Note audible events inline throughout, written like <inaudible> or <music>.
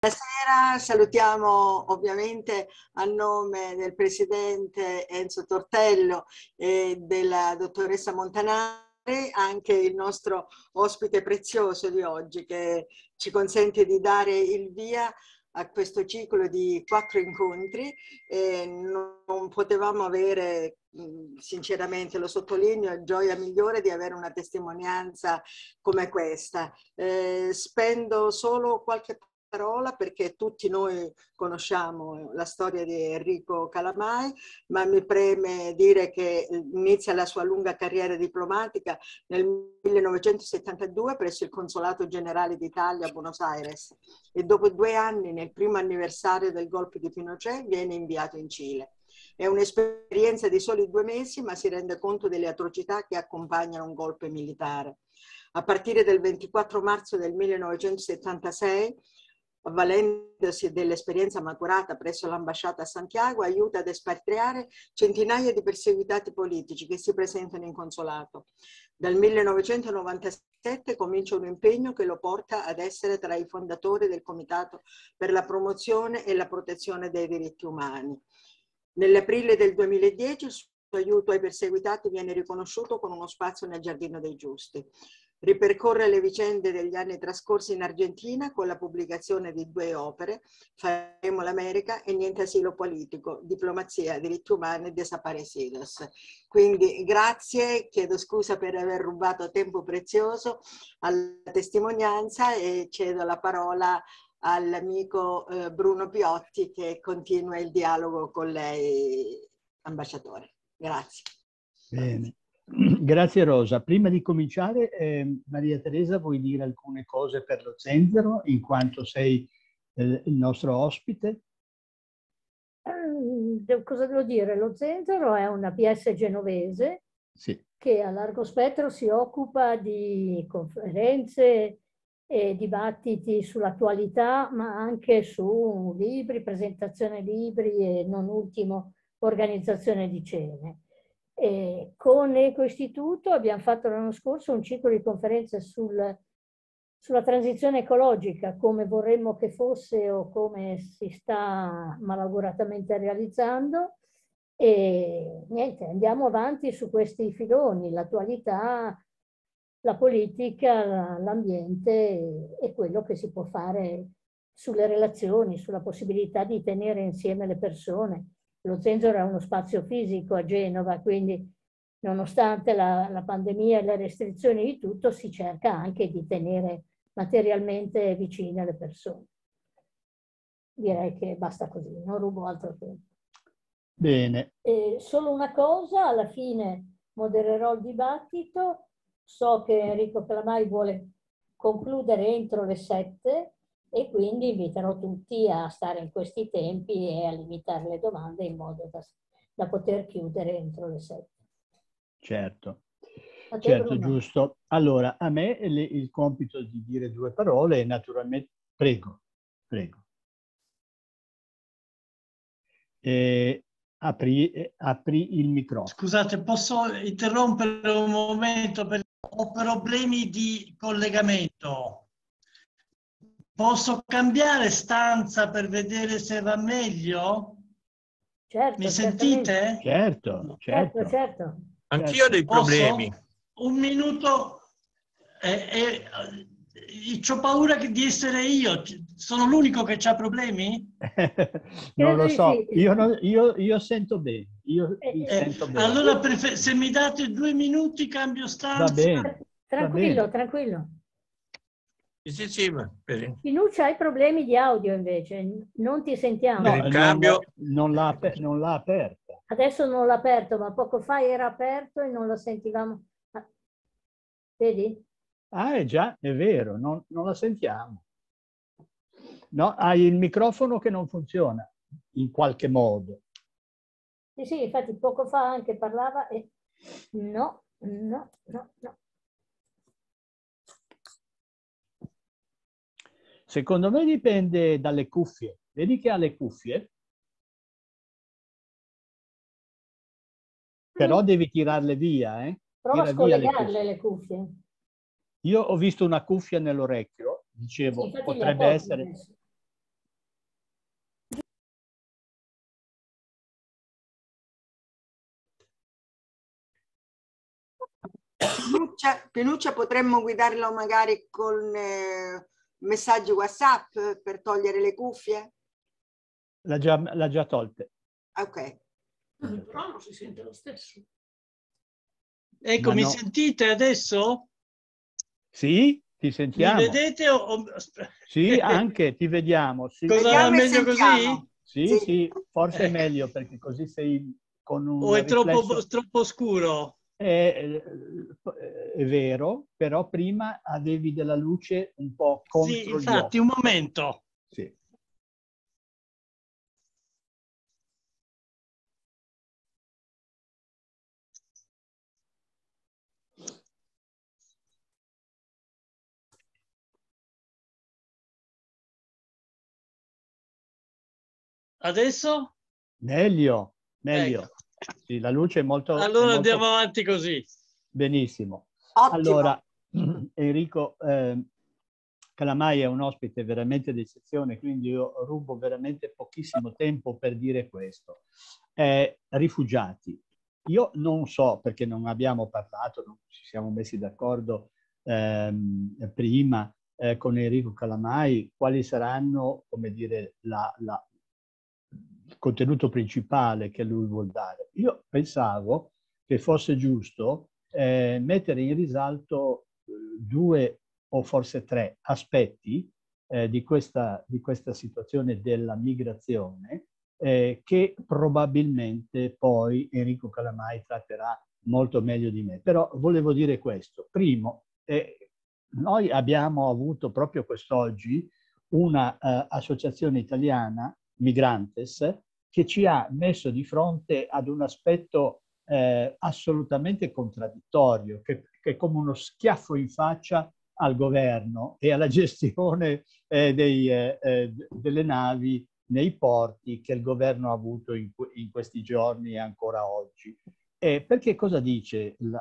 Buonasera, salutiamo ovviamente a nome del Presidente Enzo Tortello e della dottoressa Montanari anche il nostro ospite prezioso di oggi che ci consente di dare il via a questo ciclo di quattro incontri e non potevamo avere sinceramente lo sottolineo, gioia migliore di avere una testimonianza come questa. Eh, spendo solo qualche parola perché tutti noi conosciamo eh, la storia di Enrico Calamai, ma mi preme dire che eh, inizia la sua lunga carriera diplomatica nel 1972 presso il Consolato Generale d'Italia a Buenos Aires e dopo due anni, nel primo anniversario del golpe di Pinochet, viene inviato in Cile. È un'esperienza di soli due mesi, ma si rende conto delle atrocità che accompagnano un golpe militare. A partire dal 24 marzo del 1976 avvalendosi dell'esperienza maturata presso l'ambasciata a Santiago, aiuta ad espatriare centinaia di perseguitati politici che si presentano in consolato. Dal 1997 comincia un impegno che lo porta ad essere tra i fondatori del Comitato per la promozione e la protezione dei diritti umani. Nell'aprile del 2010 il suo aiuto ai perseguitati viene riconosciuto con uno spazio nel Giardino dei Giusti. Ripercorre le vicende degli anni trascorsi in Argentina con la pubblicazione di due opere, Faremo l'America e Niente asilo politico, diplomazia, diritti umani e desaparecidos. Quindi grazie, chiedo scusa per aver rubato tempo prezioso alla testimonianza e cedo la parola all'amico eh, Bruno Piotti che continua il dialogo con lei, ambasciatore. Grazie. Bene. <clears throat> Grazie Rosa. Prima di cominciare, eh, Maria Teresa, vuoi dire alcune cose per lo Zenzero, in quanto sei eh, il nostro ospite? Eh, cosa devo dire? Lo Zenzero è una PS genovese sì. che a largo spettro si occupa di conferenze e dibattiti sull'attualità, ma anche su libri, presentazione libri e non ultimo organizzazione di cene. E con Eco Istituto abbiamo fatto l'anno scorso un ciclo di conferenze sul, sulla transizione ecologica, come vorremmo che fosse o come si sta malauguratamente realizzando. E niente, andiamo avanti su questi filoni, l'attualità, la politica, l'ambiente e quello che si può fare sulle relazioni, sulla possibilità di tenere insieme le persone lo zenzero era uno spazio fisico a Genova, quindi nonostante la, la pandemia e le restrizioni di tutto, si cerca anche di tenere materialmente vicine le persone. Direi che basta così, non rubo altro tempo. Bene. E solo una cosa, alla fine modererò il dibattito. So che Enrico Calamai vuole concludere entro le sette e quindi inviterò tutti a stare in questi tempi e a limitare le domande in modo da, da poter chiudere entro le sette. Certo, certo, domanda. giusto. Allora, a me le, il compito di dire due parole naturalmente... Prego, prego. Eh, apri, apri il microfono. Scusate, posso interrompere un momento perché ho problemi di collegamento. Posso cambiare stanza per vedere se va meglio? Certo, Mi sentite? Certo, certo. certo, certo. Anch'io ho dei problemi. Posso? Un minuto. Eh, eh, eh ho paura di essere io. Sono l'unico che ha problemi? <laughs> non lo so. Io, non, io, io sento bene. Io, eh, eh sento bene. Allora, se mi date due minuti, cambio stanza. Va bene. Tranquillo, Va bene. tranquillo. Sì, sì, ma per... Pinuccia hai problemi di audio invece, non ti sentiamo. No, il cambio... non, l'ha, non l'ha aperta. Adesso non l'ha aperto, ma poco fa era aperto e non la sentivamo. Ah, vedi? Ah, è già, è vero, non, non la sentiamo. No, hai il microfono che non funziona, in qualche modo. Sì, sì, infatti poco fa anche parlava e no, no, no, no. Secondo me dipende dalle cuffie. Vedi che ha le cuffie? Però mm. devi tirarle via, eh? Prova Tira a scollegarle le cuffie. le cuffie. Io ho visto una cuffia nell'orecchio, dicevo, sì, potrebbe essere... Adesso. Penuccia, Penuccia potremmo guidarlo magari con... Eh messaggi WhatsApp per togliere le cuffie? L'ha già, l'ha già tolte. Ah, ok. Mm. Certo. Però non si sente lo stesso. Ecco, Ma mi sentite adesso? Sì, ti sentiamo. Mi vedete? O... sì, <laughs> anche ti vediamo. Sì. Cosa vediamo meglio così? Sì, sì, sì, forse è ecco. meglio perché così sei con un... O è troppo, troppo scuro? È, è, vero, però prima avevi della luce un po' contro Sì, infatti, un momento. Sì. Adesso? Meglio, meglio. Ecco. Sì, la luce è molto... Allora è molto... andiamo avanti così. Benissimo. Ottimo. Allora, <clears throat> Enrico eh, Calamai è un ospite veramente d'eccezione, quindi io rubo veramente pochissimo tempo per dire questo. Eh, rifugiati. Io non so, perché non abbiamo parlato, non ci siamo messi d'accordo ehm, prima eh, con Enrico Calamai, quali saranno, come dire, la, la, contenuto principale che lui vuol dare. Io pensavo che fosse giusto eh, mettere in risalto eh, due o forse tre aspetti eh, di, questa, di, questa, situazione della migrazione eh, che probabilmente poi Enrico Calamai tratterà molto meglio di me. Però volevo dire questo. Primo, eh, noi abbiamo avuto proprio quest'oggi una uh, italiana migrantes, che ci ha messo di fronte ad un aspetto eh, assolutamente contraddittorio, che, che, è come uno schiaffo in faccia al governo e alla <laughs> gestione eh, dei, eh, eh, delle navi nei porti che il governo ha avuto in, in questi giorni e ancora oggi. E perché cosa dice la,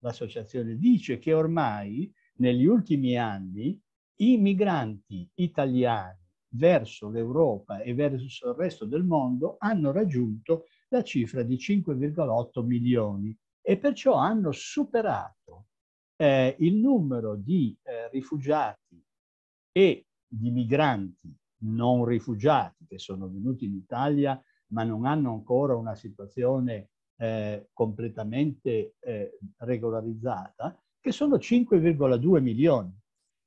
l'associazione? Dice che ormai negli ultimi anni i migranti italiani verso l'Europa e verso il resto del mondo hanno raggiunto la cifra di 5,8 milioni e perciò hanno superato eh, il numero di eh, rifugiati e di migranti non rifugiati che sono venuti in Italia ma non hanno ancora una situazione eh, completamente eh, regolarizzata, che sono 5,2 milioni.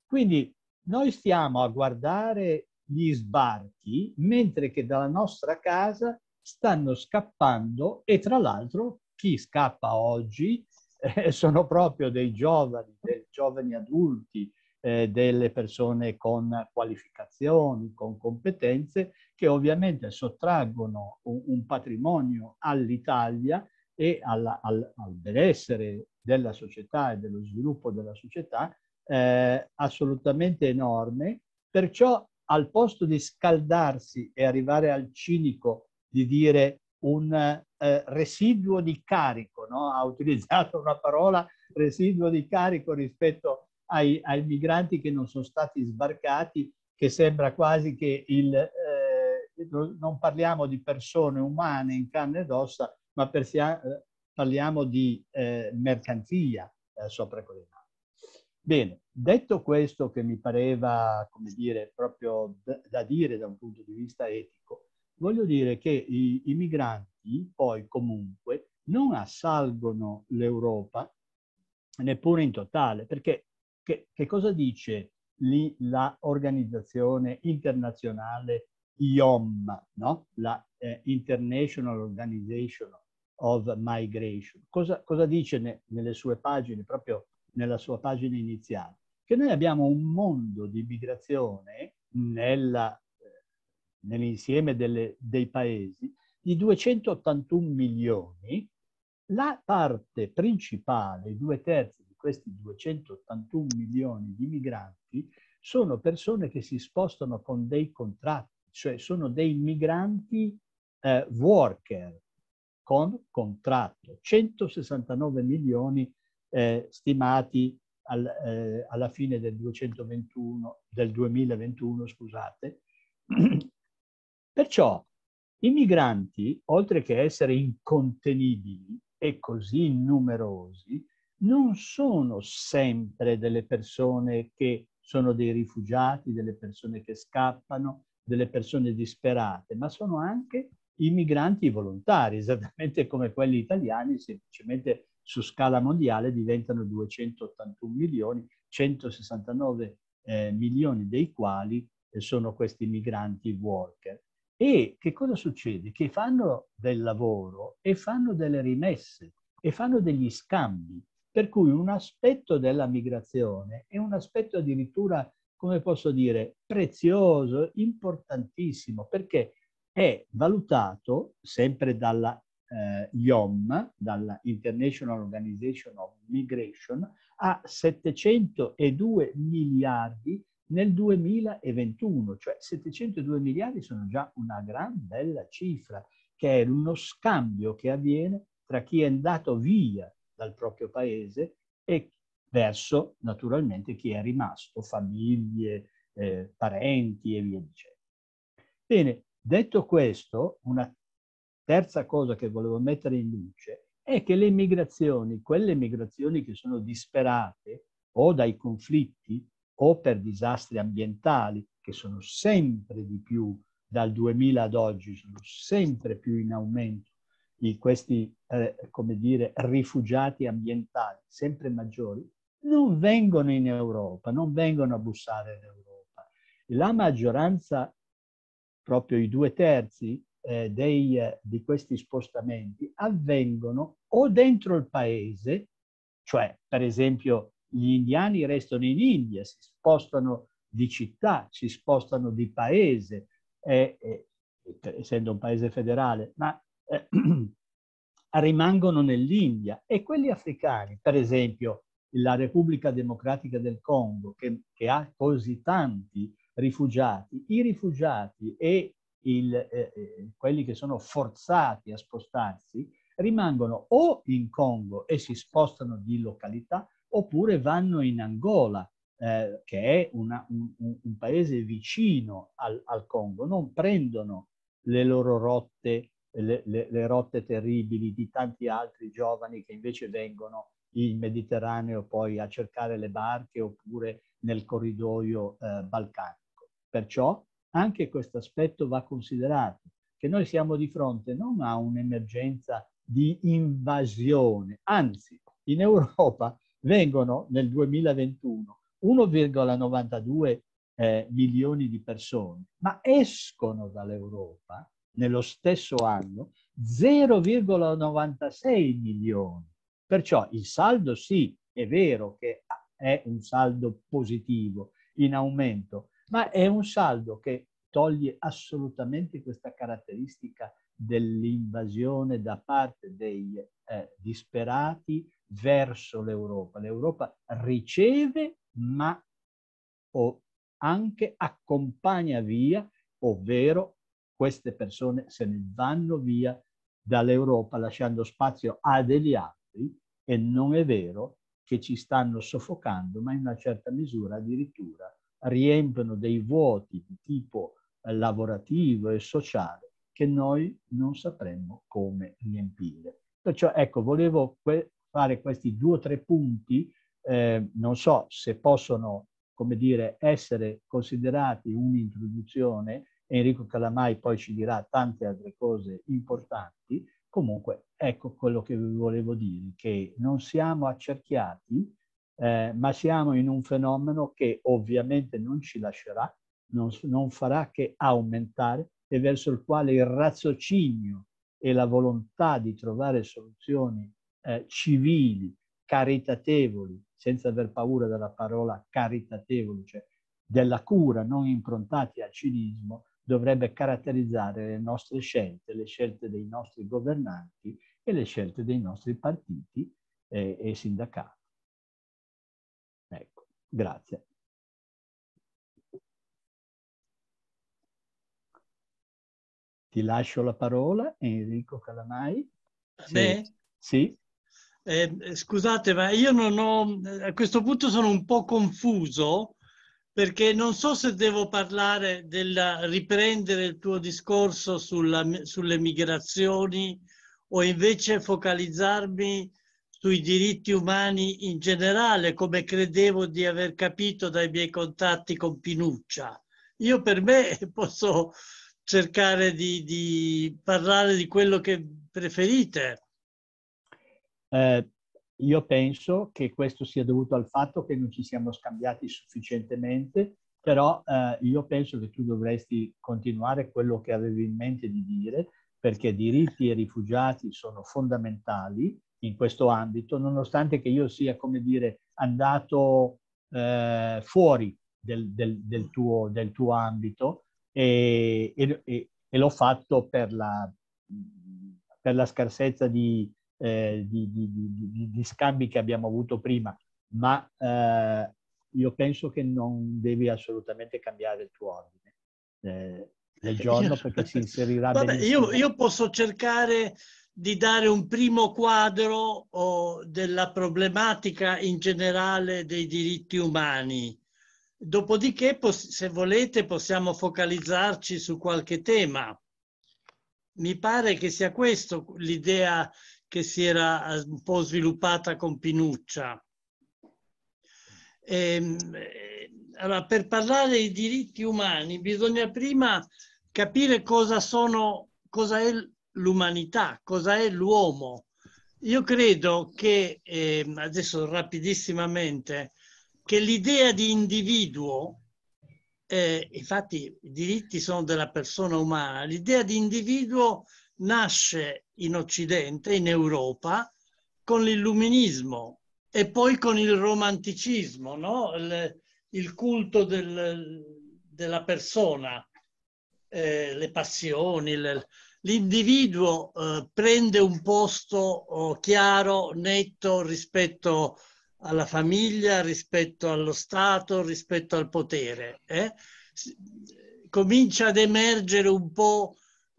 Quindi noi stiamo a guardare gli sbarchi, mentre che dalla nostra casa stanno scappando e tra l'altro chi scappa oggi eh, sono proprio dei giovani, dei giovani adulti, eh, delle persone con qualificazioni, con competenze, che ovviamente sottraggono un, un patrimonio all'Italia e alla, al, al, benessere della società e dello sviluppo della società eh, assolutamente enorme. Perciò al posto di scaldarsi e arrivare al cinico di dire un eh, residuo di carico, no? ha utilizzato una parola residuo di carico rispetto ai, ai, migranti che non sono stati sbarcati, che sembra quasi che il, eh, non parliamo di persone umane in carne ed ossa, ma persia, eh, parliamo di eh, mercanzia eh, sopra quelle Bene, detto questo che mi pareva, come dire, proprio da dire da un punto di vista etico, voglio dire che i, i migranti poi comunque non assalgono l'Europa neppure in totale, perché che, che cosa dice lì l'organizzazione internazionale IOM, no? la eh, International Organization of Migration? Cosa, cosa dice ne, nelle sue pagine proprio nella sua pagina iniziale, che noi abbiamo un mondo di migrazione nella, eh, nell'insieme delle, dei paesi di 281 milioni, la parte principale, i due terzi di questi 281 milioni di migranti, sono persone che si spostano con dei contratti, cioè sono dei migranti eh, worker con contratto, 169 milioni eh, stimati al, eh, alla fine del, 221, del 2021. Scusate. <clears throat> Perciò i migranti, oltre che essere incontenibili e così numerosi, non sono sempre delle persone che sono dei rifugiati, delle persone che scappano, delle persone disperate, ma sono anche i migranti volontari, esattamente come quelli italiani, semplicemente su scala mondiale diventano 281 milioni, 169 eh, milioni dei quali eh, sono questi migranti worker. E che cosa succede? Che fanno del lavoro e fanno delle rimesse e fanno degli scambi, per cui un aspetto della migrazione è un aspetto addirittura, come posso dire, prezioso, importantissimo, perché è valutato sempre dalla eh, IOM, dalla International Organization of Migration, a 702 miliardi nel 2021, cioè 702 miliardi sono già una gran bella cifra, che è uno scambio che avviene tra chi è andato via dal proprio paese e verso naturalmente chi è rimasto, famiglie, eh, parenti e via dicendo. Bene, detto questo, una Terza cosa che volevo mettere in luce è che le migrazioni, quelle migrazioni che sono disperate o dai conflitti o per disastri ambientali, che sono sempre di più dal 2000 ad oggi, sono sempre più in aumento di questi, eh, come dire, rifugiati ambientali, sempre maggiori, non vengono in Europa, non vengono a bussare in Europa. La maggioranza, proprio i due terzi, eh, dei, eh, di questi spostamenti avvengono o dentro il paese, cioè per esempio gli indiani restano in India, si spostano di città, si spostano di paese, eh, eh, essendo un paese federale, ma eh, <clears throat> rimangono nell'India. E quelli africani, per esempio la Repubblica Democratica del Congo, che, che ha così tanti rifugiati, i rifugiati e il, eh, eh, quelli che sono forzati a spostarsi rimangono o in Congo e si spostano di località oppure vanno in Angola, eh, che è una, un, un, paese vicino al, al, Congo, non prendono le loro rotte, le, le, le rotte terribili di tanti altri giovani che invece vengono in Mediterraneo poi a cercare le barche oppure nel corridoio eh, balcanico. Perciò anche questo aspetto va considerato, che noi siamo di fronte non a un'emergenza di invasione, anzi in Europa <laughs> vengono nel 2021 1,92 eh, milioni di persone, ma escono dall'Europa nello stesso anno 0,96 milioni. Perciò il saldo sì, è vero che è un saldo positivo in aumento, ma è un saldo che toglie assolutamente questa caratteristica dell'invasione da parte dei eh, disperati verso l'Europa. L'Europa riceve ma o anche accompagna via, ovvero queste persone se ne vanno via dall'Europa lasciando spazio a degli altri e non è vero che ci stanno soffocando, ma in una certa misura addirittura riempiono dei vuoti di tipo eh, lavorativo e sociale che noi non sapremmo come riempire. Perciò ecco, volevo que- fare questi due o tre punti, eh, non so se possono, come dire, essere considerati un'introduzione, Enrico Calamai poi ci dirà tante altre cose importanti, comunque ecco quello che vi volevo dire, che non siamo accerchiati eh, ma siamo in un fenomeno che ovviamente non ci lascerà, non, non farà che aumentare e verso il quale il raziocinio e la volontà di trovare soluzioni eh, civili, caritatevoli, senza aver paura della parola caritatevoli, cioè della cura, non improntati al cinismo, dovrebbe caratterizzare le nostre scelte, le scelte dei nostri governanti e le scelte dei nostri partiti eh, e, e sindacati. Grazie. Ti lascio la parola, Enrico Calamai. Sì. sì. Eh, scusate, ma io non ho, a questo punto sono un po' confuso perché non so se devo parlare del riprendere il tuo discorso sulla, sulle migrazioni o invece focalizzarmi sui diritti umani in generale, come credevo di aver capito dai miei contatti con Pinuccia. Io per me <laughs> posso cercare di, di parlare di quello che preferite. Eh, io penso che questo sia dovuto al fatto che non ci siamo scambiati sufficientemente, però eh, io penso che tu dovresti continuare quello che avevi in mente di dire, perché diritti e rifugiati sono fondamentali in questo ambito, nonostante che io sia, come dire, andato eh, fuori del, del, del, tuo, del, tuo, ambito e, e, e l'ho fatto per la, per la scarsezza di, eh, di, di, di, scambi che abbiamo avuto prima, ma eh, io penso che non devi assolutamente cambiare il tuo ordine eh, del giorno perché si <laughs> inserirà Vabbè, Io, io posso cercare di dare un primo quadro oh, della problematica in generale dei diritti umani. Dopodiché, se volete, possiamo focalizzarci su qualche tema. Mi pare che sia questa l'idea che si era eh, un po' sviluppata con Pinuccia. E, ehm, eh, allora, per parlare di diritti umani bisogna prima capire cosa sono, cosa è l'umanità, cosa è l'uomo. Io credo che, eh, adesso rapidissimamente, che l'idea di individuo, eh, infatti i diritti sono della persona umana, l'idea di individuo nasce in Occidente, in Europa, con l'illuminismo e poi con il romanticismo, no? il, il, culto del, della persona, eh, le passioni, le, l'individuo eh, prende un posto oh, chiaro, netto rispetto alla famiglia, rispetto allo Stato, rispetto al potere. Eh? Comincia ad emergere un po'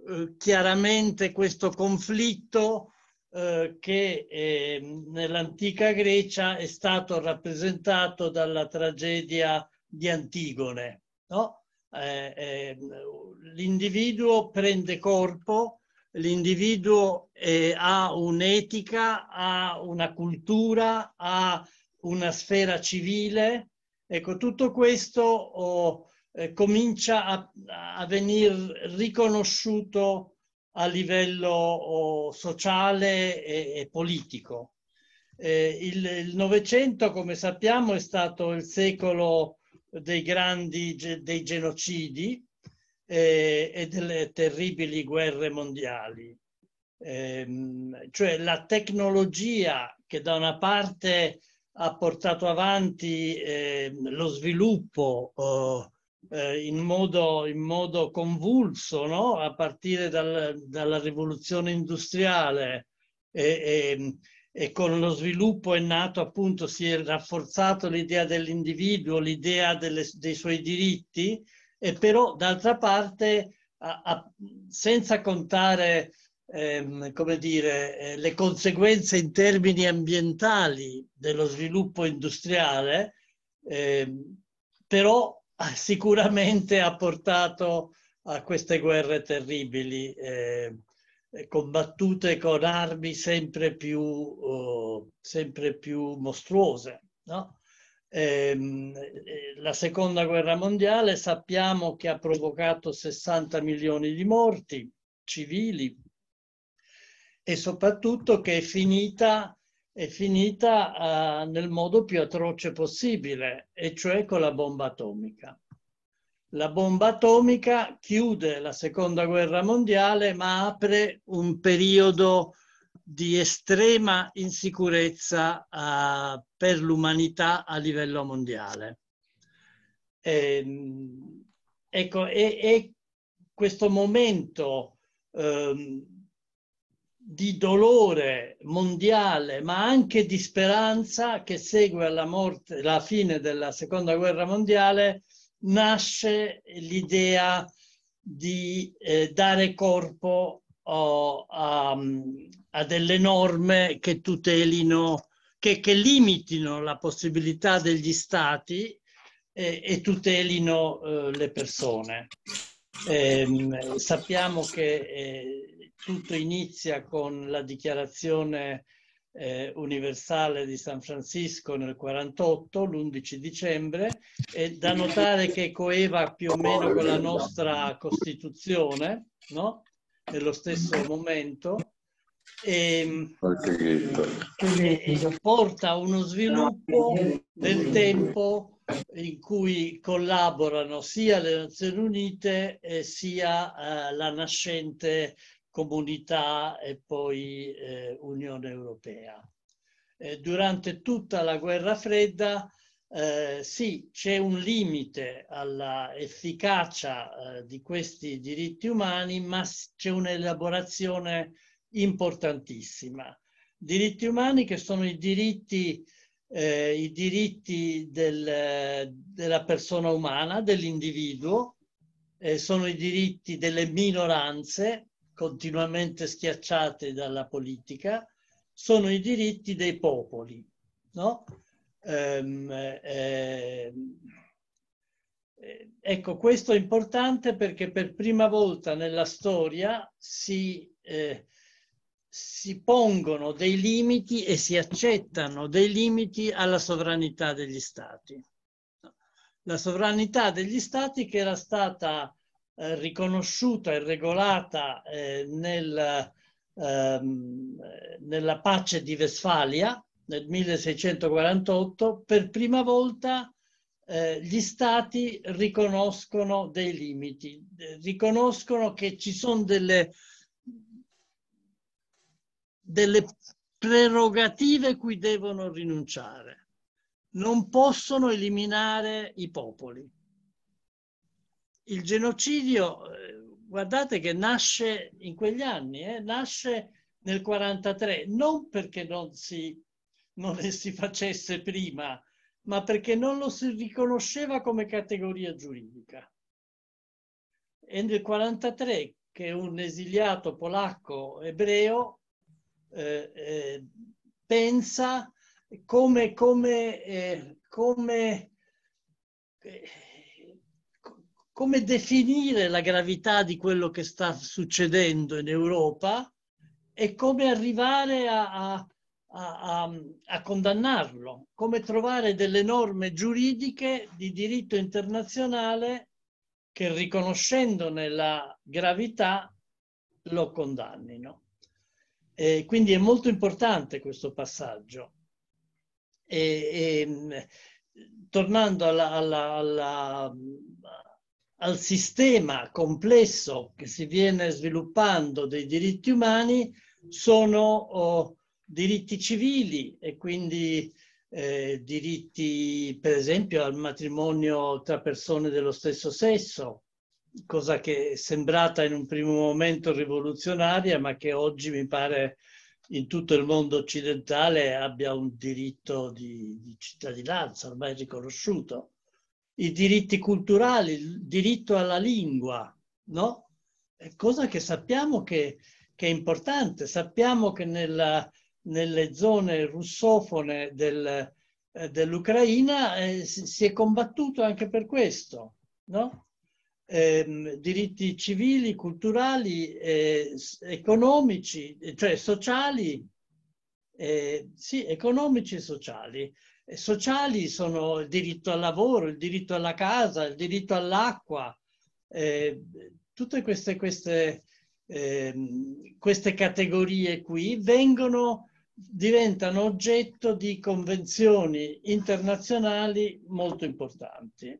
eh, chiaramente questo conflitto eh, che ehm, nell'antica Grecia è stato rappresentato dalla tragedia di Antigone. No? eh, eh, l'individuo prende corpo, l'individuo eh, ha un'etica, ha una cultura, ha una sfera civile. Ecco, tutto questo oh, eh, comincia a, a venire riconosciuto a livello oh, sociale e, e politico. Eh, il, Novecento, come sappiamo, è stato il secolo dei grandi dei genocidi eh, e delle terribili guerre mondiali. Eh, cioè la tecnologia che da una parte ha portato avanti eh, lo sviluppo oh, eh, in modo, in, modo, convulso, no? a partire dal, dalla rivoluzione industriale e, e, ehm, e con lo sviluppo è nato appunto, si è rafforzato l'idea dell'individuo, l'idea delle, dei suoi diritti, e però d'altra parte a, a, senza contare ehm, come dire, eh, le conseguenze in termini ambientali dello sviluppo industriale, ehm, però ah, sicuramente ha portato a queste guerre terribili. Eh, eh, combattute con armi sempre più, uh, sempre più mostruose. No? Ehm, eh, la seconda guerra mondiale sappiamo che ha provocato 60 milioni di morti civili e soprattutto che è finita, è finita uh, nel modo più atroce possibile, e cioè con la bomba atomica la bomba atomica chiude la seconda guerra mondiale ma apre un periodo di estrema insicurezza uh, per l'umanità a livello mondiale. E, ehm, ecco, e, e, questo momento um, di dolore mondiale, ma anche di speranza che segue alla morte, la fine della seconda guerra mondiale, nasce l'idea di eh, dare corpo oh, a, mm, a, delle norme che tutelino, che, che, limitino la possibilità degli stati eh, e tutelino eh, le persone. Ehm, sappiamo che eh, tutto inizia con la dichiarazione eh, Universale di San Francisco nel 48, l'11 dicembre, e da notare che coeva più o meno con la nostra Costituzione, no? nello stesso momento, ehm, e, quindi porta a uno sviluppo del tempo in cui collaborano sia le Nazioni Unite sia eh, la nascente comunità e poi eh, Unione Europea. Eh, durante tutta la guerra fredda eh, sì, c'è un limite alla efficacia eh, di questi diritti umani, ma c'è un'elaborazione importantissima. Diritti umani che sono i diritti eh, i diritti del, della persona umana, dell'individuo, eh, sono i diritti delle minoranze, continuamente schiacciate dalla politica sono i diritti dei popoli. No? Ehm, ehm, eh, ecco, questo è importante perché per prima volta nella storia si, eh, si pongono dei limiti e si accettano dei limiti alla sovranità degli stati. La sovranità degli stati che era stata eh, riconosciuta e regolata eh, nel, ehm, nella pace di Vestfalia nel 1648, per prima volta eh, gli stati riconoscono dei limiti, eh, riconoscono che ci sono delle, delle prerogative cui devono rinunciare. Non possono eliminare i popoli il genocidio, eh, guardate che nasce in quegli anni, eh, nasce nel 43, non perché non, si, non ne <laughs> si facesse prima, ma perché non lo si riconosceva come categoria giuridica. È nel 43 che un esiliato polacco ebreo eh, eh, pensa come, come, eh, come eh, come definire la gravità di quello che sta succedendo in Europa e come arrivare a, a, a, a, condannarlo, come trovare delle norme giuridiche di diritto internazionale che riconoscendone la gravità lo condannino. E quindi è molto importante questo passaggio. E, e, tornando alla, alla, alla al sistema complesso che si viene sviluppando dei diritti umani sono oh, diritti civili e quindi eh, diritti per esempio al matrimonio tra persone dello stesso sesso, cosa che è sembrata in un primo momento rivoluzionaria ma che oggi mi pare in tutto il mondo occidentale abbia un diritto di, di cittadinanza ormai riconosciuto i diritti culturali, il diritto alla lingua, no? Cosa che sappiamo che, che è importante. Sappiamo che nella, nelle zone russofone del, eh, dell'Ucraina eh, si è combattuto anche per questo, no? Eh, diritti civili, culturali, eh, economici, cioè sociali, eh, sì, economici e sociali sociali sono il diritto al lavoro, il diritto alla casa, il diritto all'acqua, eh, tutte queste, queste, eh, queste, categorie qui vengono, diventano oggetto di convenzioni internazionali molto importanti.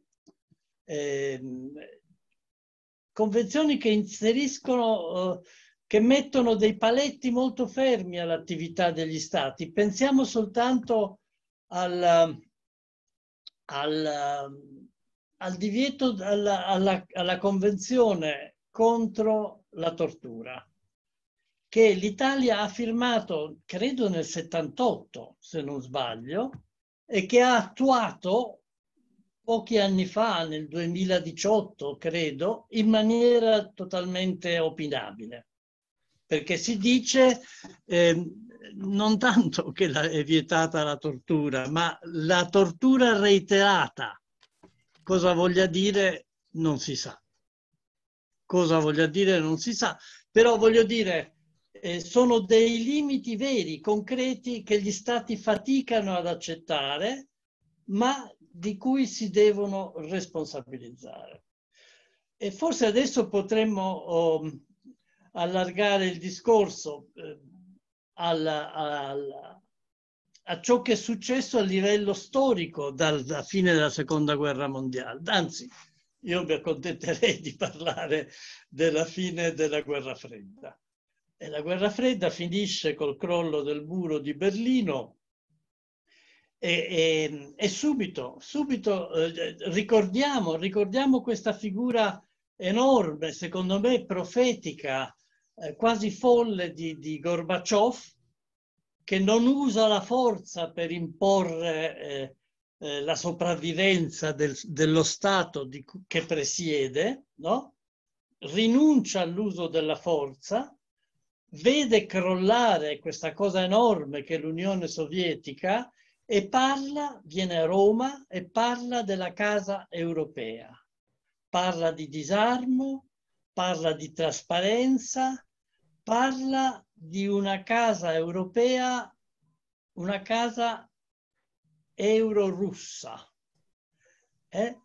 Eh, convenzioni che inseriscono eh, che mettono dei paletti molto fermi all'attività degli stati. Pensiamo soltanto a al, al, al divieto, alla, alla, alla Convenzione contro la tortura che l'Italia ha firmato, credo nel 78, se non sbaglio, e che ha attuato pochi anni fa, nel 2018, credo, in maniera totalmente opinabile perché si dice eh, non tanto che la, è vietata la tortura, ma la tortura reiterata. Cosa voglia dire non si sa. Cosa voglia dire non si sa, però voglio dire, eh, sono dei limiti veri, concreti, che gli stati faticano ad accettare, ma di cui si devono responsabilizzare. E forse adesso potremmo... Oh, allargare il discorso eh, alla, alla, a ciò che è successo a livello storico dalla fine della seconda guerra mondiale. Anzi, io mi accontenterei di parlare della fine della guerra fredda. E la guerra fredda finisce col crollo del muro di Berlino e, e, e subito, subito eh, ricordiamo, ricordiamo questa figura enorme, secondo me profetica, eh, quasi folle di, di Gorbaciov che non usa la forza per imporre eh, eh, la sopravvivenza del, dello Stato di, che presiede, no? rinuncia all'uso della forza, vede crollare questa cosa enorme che è l'Unione Sovietica e parla, viene a Roma e parla della Casa Europea, parla di disarmo, parla di trasparenza, parla di una casa europea, una casa euro-russa eh?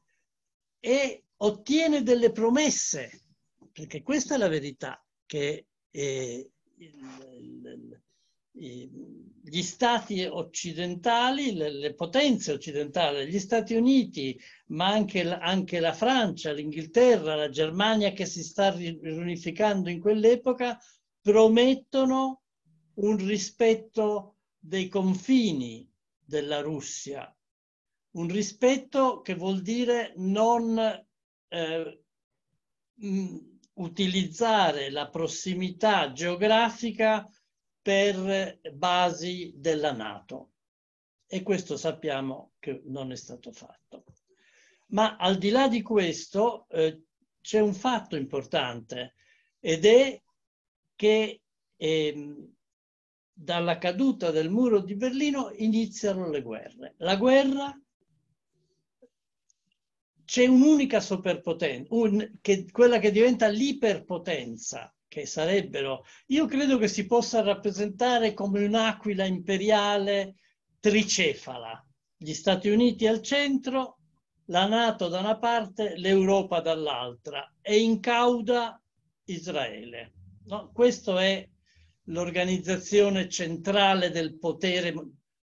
e ottiene delle promesse, perché questa è la verità, che eh, il, il, il, gli stati occidentali, le, le, potenze occidentali, gli Stati Uniti, ma anche, anche la Francia, l'Inghilterra, la Germania che si sta riunificando in quell'epoca, promettono un rispetto dei confini della Russia, un rispetto che vuol dire non eh, mm, utilizzare la prossimità geografica per basi della Nato. E questo sappiamo che non è stato fatto. Ma al di là di questo eh, c'è un fatto importante ed è che ehm, dalla caduta del muro di Berlino iniziano le guerre. La guerra c'è un'unica superpotenza, un, che, quella che diventa l'iperpotenza, che sarebbero, io credo che si possa rappresentare come un'aquila imperiale tricefala, gli Stati Uniti al centro, la Nato da una parte, l'Europa dall'altra e in cauda Israele. No? Questa è l'organizzazione centrale del potere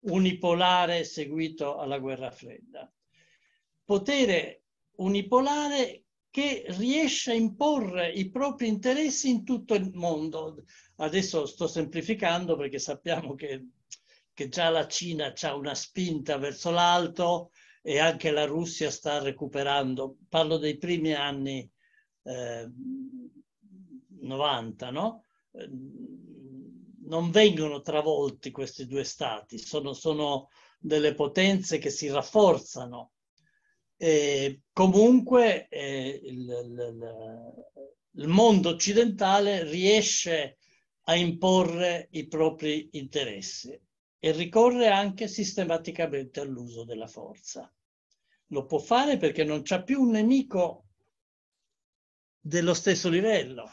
unipolare seguito alla guerra fredda. Potere unipolare che riesce a imporre i propri interessi in tutto il mondo. Adesso sto semplificando perché sappiamo che, che già la Cina ha una spinta verso l'alto e anche la Russia sta recuperando. Parlo dei primi anni eh, 90, no? Ehm, non vengono travolti questi due stati, sono, sono delle potenze che si rafforzano. E comunque eh, il, il, il, mondo occidentale riesce a imporre i propri interessi e ricorre anche sistematicamente all'uso della forza. Lo può fare perché non c'è più un nemico dello stesso livello.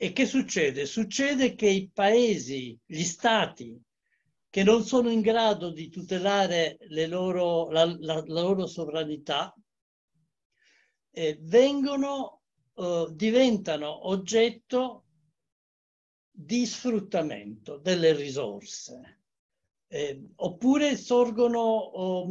E che succede? Succede che i paesi, gli stati che non sono in grado di tutelare loro, la, la, la, loro sovranità eh, vengono, eh, diventano oggetto di sfruttamento delle risorse. Eh, oppure sorgono, oh,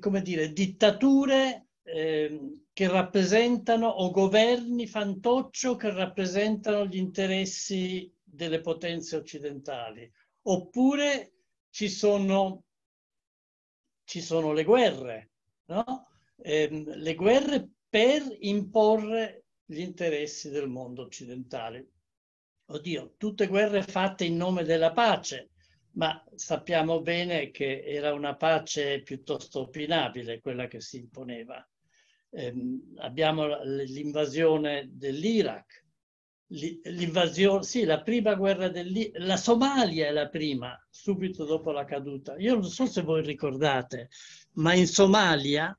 come dire, dittature ehm, che rappresentano o governi fantoccio che rappresentano gli interessi delle potenze occidentali. Oppure ci sono, ci sono le guerre, no? ehm, le guerre per imporre gli interessi del mondo occidentale. Oddio, tutte guerre fatte in nome della pace, ma sappiamo bene che era una pace piuttosto opinabile quella che si imponeva. Ehm, abbiamo l'invasione dell'Iraq, l'invasione, sì, la prima guerra dell'Iraq, la Somalia è la prima, subito dopo la caduta. Io non so se voi ricordate, ma in Somalia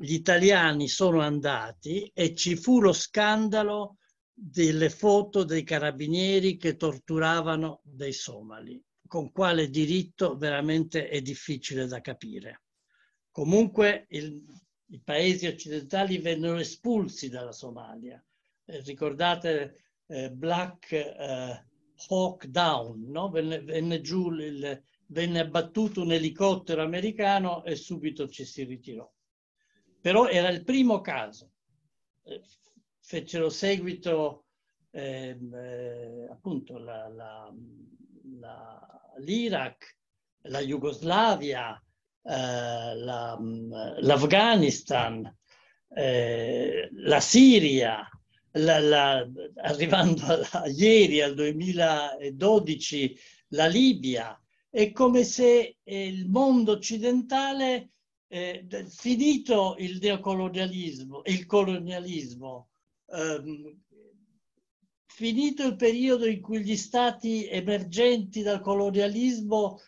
gli italiani sono andati e ci fu lo scandalo delle foto dei carabinieri che torturavano dei somali, con quale diritto veramente è difficile da capire. Comunque il i paesi occidentali vennero espulsi dalla Somalia. Eh, ricordate eh, Black eh, Hawk Down, no? venne, venne, giù, il, venne abbattuto un elicottero americano e subito ci si ritirò. Però era il primo caso. Eh, fecero seguito ehm, eh, appunto l'Iraq, la, la, la, la Jugoslavia, eh, mm, l'Afghanistan, la, eh, la Siria, la, la, arrivando a, ieri al 2012 la Libia, è come se eh, il mondo occidentale, eh, finito il neocolonialismo, il colonialismo, ehm, finito il periodo in cui gli stati emergenti dal colonialismo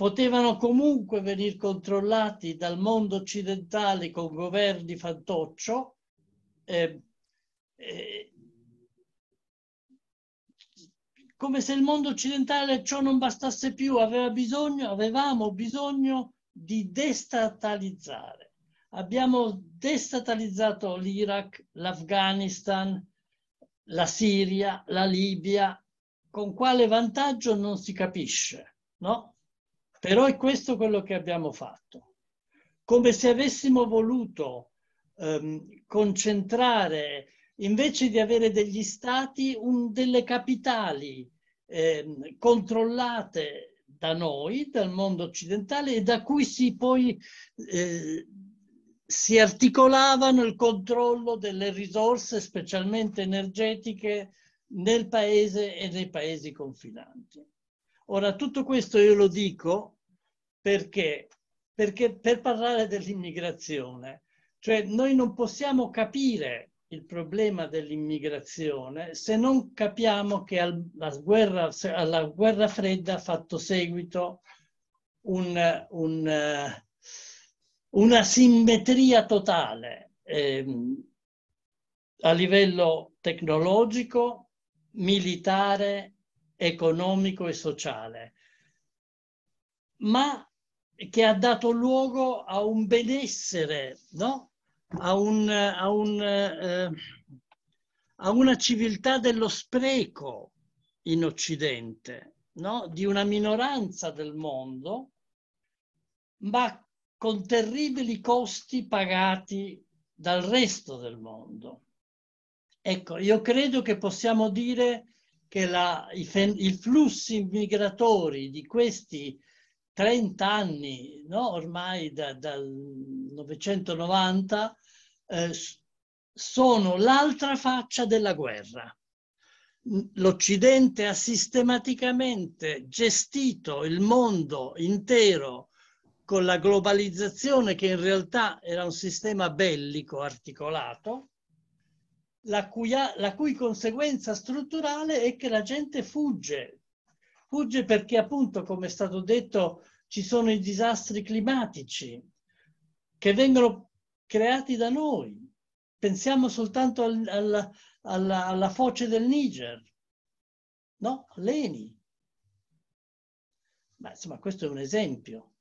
potevano comunque venire controllati dal mondo occidentale con governi fantoccio. Eh, eh, come se il mondo occidentale ciò non bastasse più, bisogno, avevamo bisogno di destatalizzare. Abbiamo destatalizzato l'Iraq, l'Afghanistan, la Siria, la Libia, con quale vantaggio non si capisce, no? Però è questo quello che abbiamo fatto. Come se avessimo voluto ehm, concentrare, invece di avere degli stati, un, delle capitali ehm, controllate da noi, dal mondo occidentale, e da cui si poi eh, si articolavano il controllo delle risorse, specialmente energetiche, nel paese e nei paesi confinanti. Ora, tutto questo io lo dico perché? Perché per parlare dell'immigrazione, cioè noi non possiamo capire il problema dell'immigrazione se non capiamo che alla guerra, alla guerra fredda ha fatto seguito un, un, una simmetria totale ehm, a livello tecnologico, militare economico e sociale, ma che ha dato luogo a un benessere, no? a, un, a, un, eh, a una civiltà dello spreco in Occidente, no? di una minoranza del mondo, ma con terribili costi pagati dal resto del mondo. Ecco, io credo che possiamo dire che la, i, i, flussi migratori di questi 30 anni, no? ormai da, dal 1990, eh, sono l'altra faccia della guerra. L'Occidente ha sistematicamente gestito il mondo intero con la globalizzazione che in realtà era un sistema bellico articolato la cui, la cui conseguenza strutturale è che la gente fugge. Fugge perché appunto, come è stato detto, ci sono i disastri climatici che vengono creati da noi. Pensiamo soltanto al, al, alla, alla, foce del Niger, no? L'Eni. Ma insomma, questo è un esempio.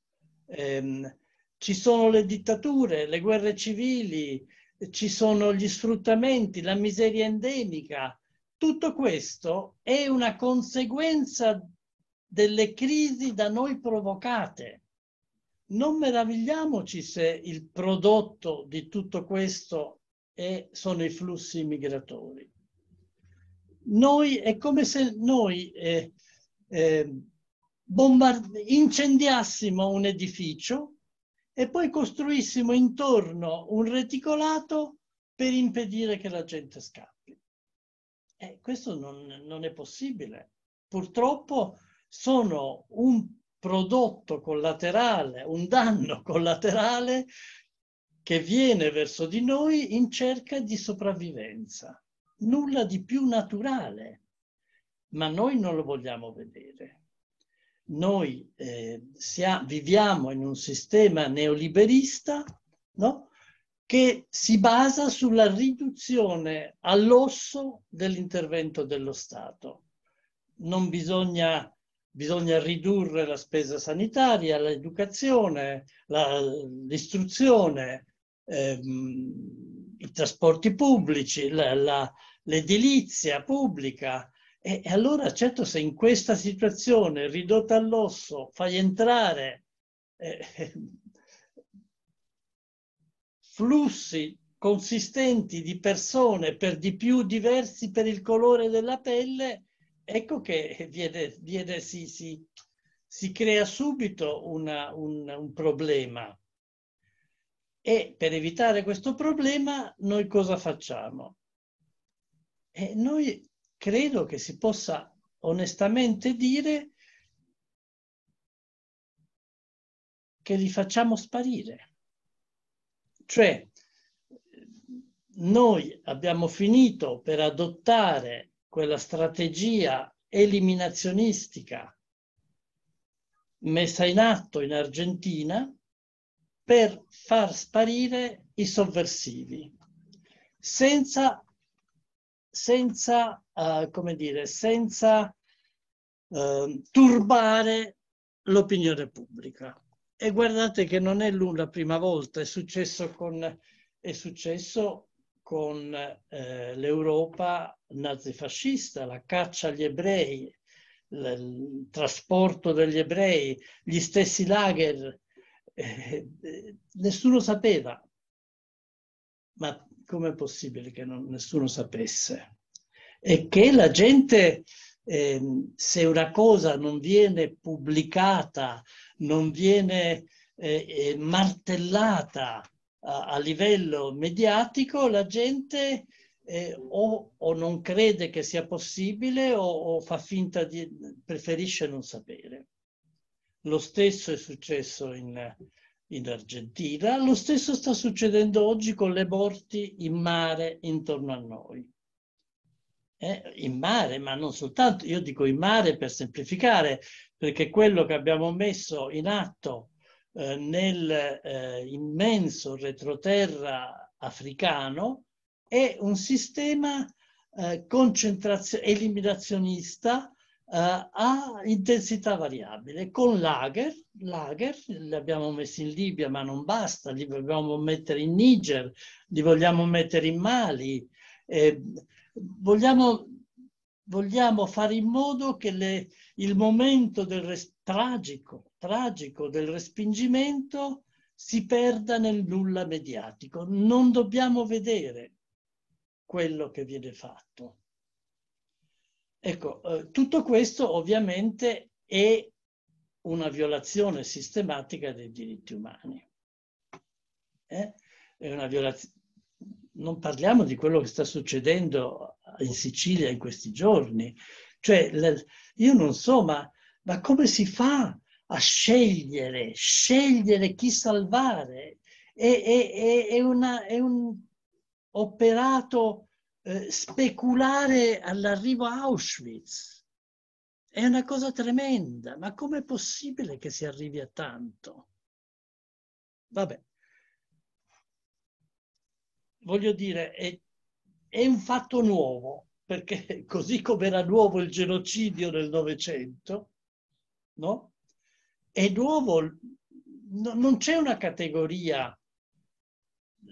Ehm, ci sono le dittature, le guerre civili, ci sono gli sfruttamenti, la miseria endemica. Tutto questo è una conseguenza delle crisi da noi provocate. Non meravigliamoci se il prodotto di tutto questo è, sono i flussi migratori. Noi, è come se noi eh, eh, incendiassimo un edificio e poi costruissimo intorno un reticolato per impedire che la gente scappi. Eh, questo non, non è possibile. Purtroppo sono un prodotto collaterale, un danno <laughs> collaterale che viene verso di noi in cerca di sopravvivenza. Nulla di più naturale, ma noi non lo vogliamo vedere noi eh, sia, viviamo in un sistema neoliberista no? che si basa sulla riduzione all'osso dell'intervento dello Stato. Non bisogna, bisogna ridurre la spesa sanitaria, l'educazione, l'istruzione, ehm, i trasporti pubblici, l'edilizia pubblica, e, e allora, certo, se in questa situazione ridotta all'osso fai entrare eh, <laughs> flussi consistenti di persone, per di più diversi per il colore della pelle, ecco che viene, viene, si, si, si, crea subito una, un, un, problema. E per evitare questo problema noi cosa facciamo? E noi credo che si possa onestamente dire che li facciamo sparire. Cioè, noi abbiamo finito per adottare quella strategia eliminazionistica messa in atto in Argentina per far sparire i sovversivi, senza, senza eh, come dire, senza eh, turbare l'opinione pubblica. E guardate che non è la prima volta, è successo con, è successo con eh, l'Europa nazifascista, la caccia agli ebrei, il trasporto degli ebrei, gli stessi lager, eh, eh, nessuno sapeva. Ma com'è possibile che non, nessuno sapesse? è che la gente, eh, se una cosa non viene pubblicata, non viene eh, eh, martellata a, a, livello mediatico, la gente eh, o, o, non crede che sia possibile o, o fa finta di, preferisce non sapere. Lo stesso è successo in, in Argentina, lo stesso sta succedendo oggi con le morti in mare intorno a noi eh, in mare, ma non soltanto, io dico in mare per semplificare, perché quello che abbiamo messo in atto eh, nel eh, immenso retroterra africano è un sistema eh, concentrazio- eliminazionista eh, a intensità variabile con lager, lager, li abbiamo messi in Libia ma non basta, li vogliamo mettere in Niger, li vogliamo mettere in Mali, eh, Vogliamo, vogliamo fare in modo che le, il momento res, tragico, tragico del respingimento si perda nel nulla mediatico. Non dobbiamo vedere quello che viene fatto. Ecco, eh, tutto questo ovviamente è una violazione sistematica dei diritti umani. Eh? È una violazione non parliamo di quello che sta succedendo in Sicilia in questi giorni. Cioè, io non so, ma, ma come si fa a scegliere, scegliere chi salvare? È, è, è, una, è un operato eh, speculare all'arrivo a Auschwitz. È una cosa tremenda, ma com'è possibile che si arrivi a tanto? Vabbè voglio dire, è, è un fatto nuovo, perché <laughs> così come era nuovo il genocidio nel Novecento, no? È nuovo, no, non c'è una categoria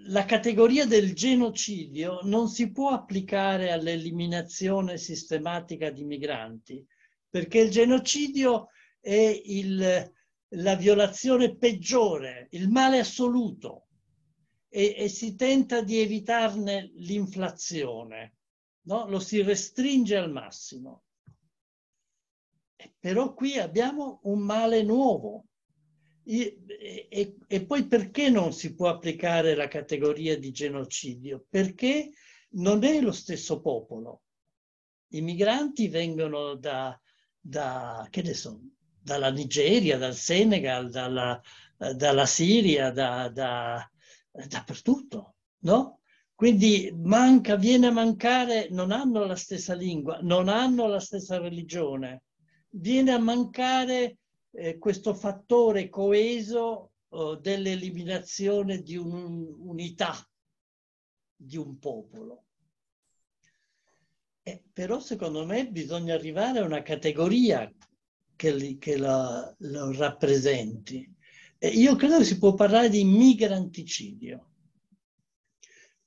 la categoria del genocidio non si può applicare all'eliminazione sistematica di migranti, perché il genocidio è il, la violazione peggiore, il male assoluto e, e si tenta di evitarne l'inflazione, no? lo si restringe al massimo. Però qui abbiamo un male nuovo. E, e, e poi perché non si può applicare la categoria di genocidio? Perché non è lo stesso popolo. I migranti vengono da, da che ne so, dalla Nigeria, dal Senegal, dalla, dalla Siria, da, da, dappertutto, no? Quindi manca, viene a mancare, non hanno la stessa lingua, non hanno la stessa religione, viene a mancare eh, questo fattore coeso eh, dell'eliminazione di un'unità di un popolo. Eh, però secondo me bisogna arrivare a una categoria che, li, che la, la rappresenti io credo che si può parlare di migranticidio,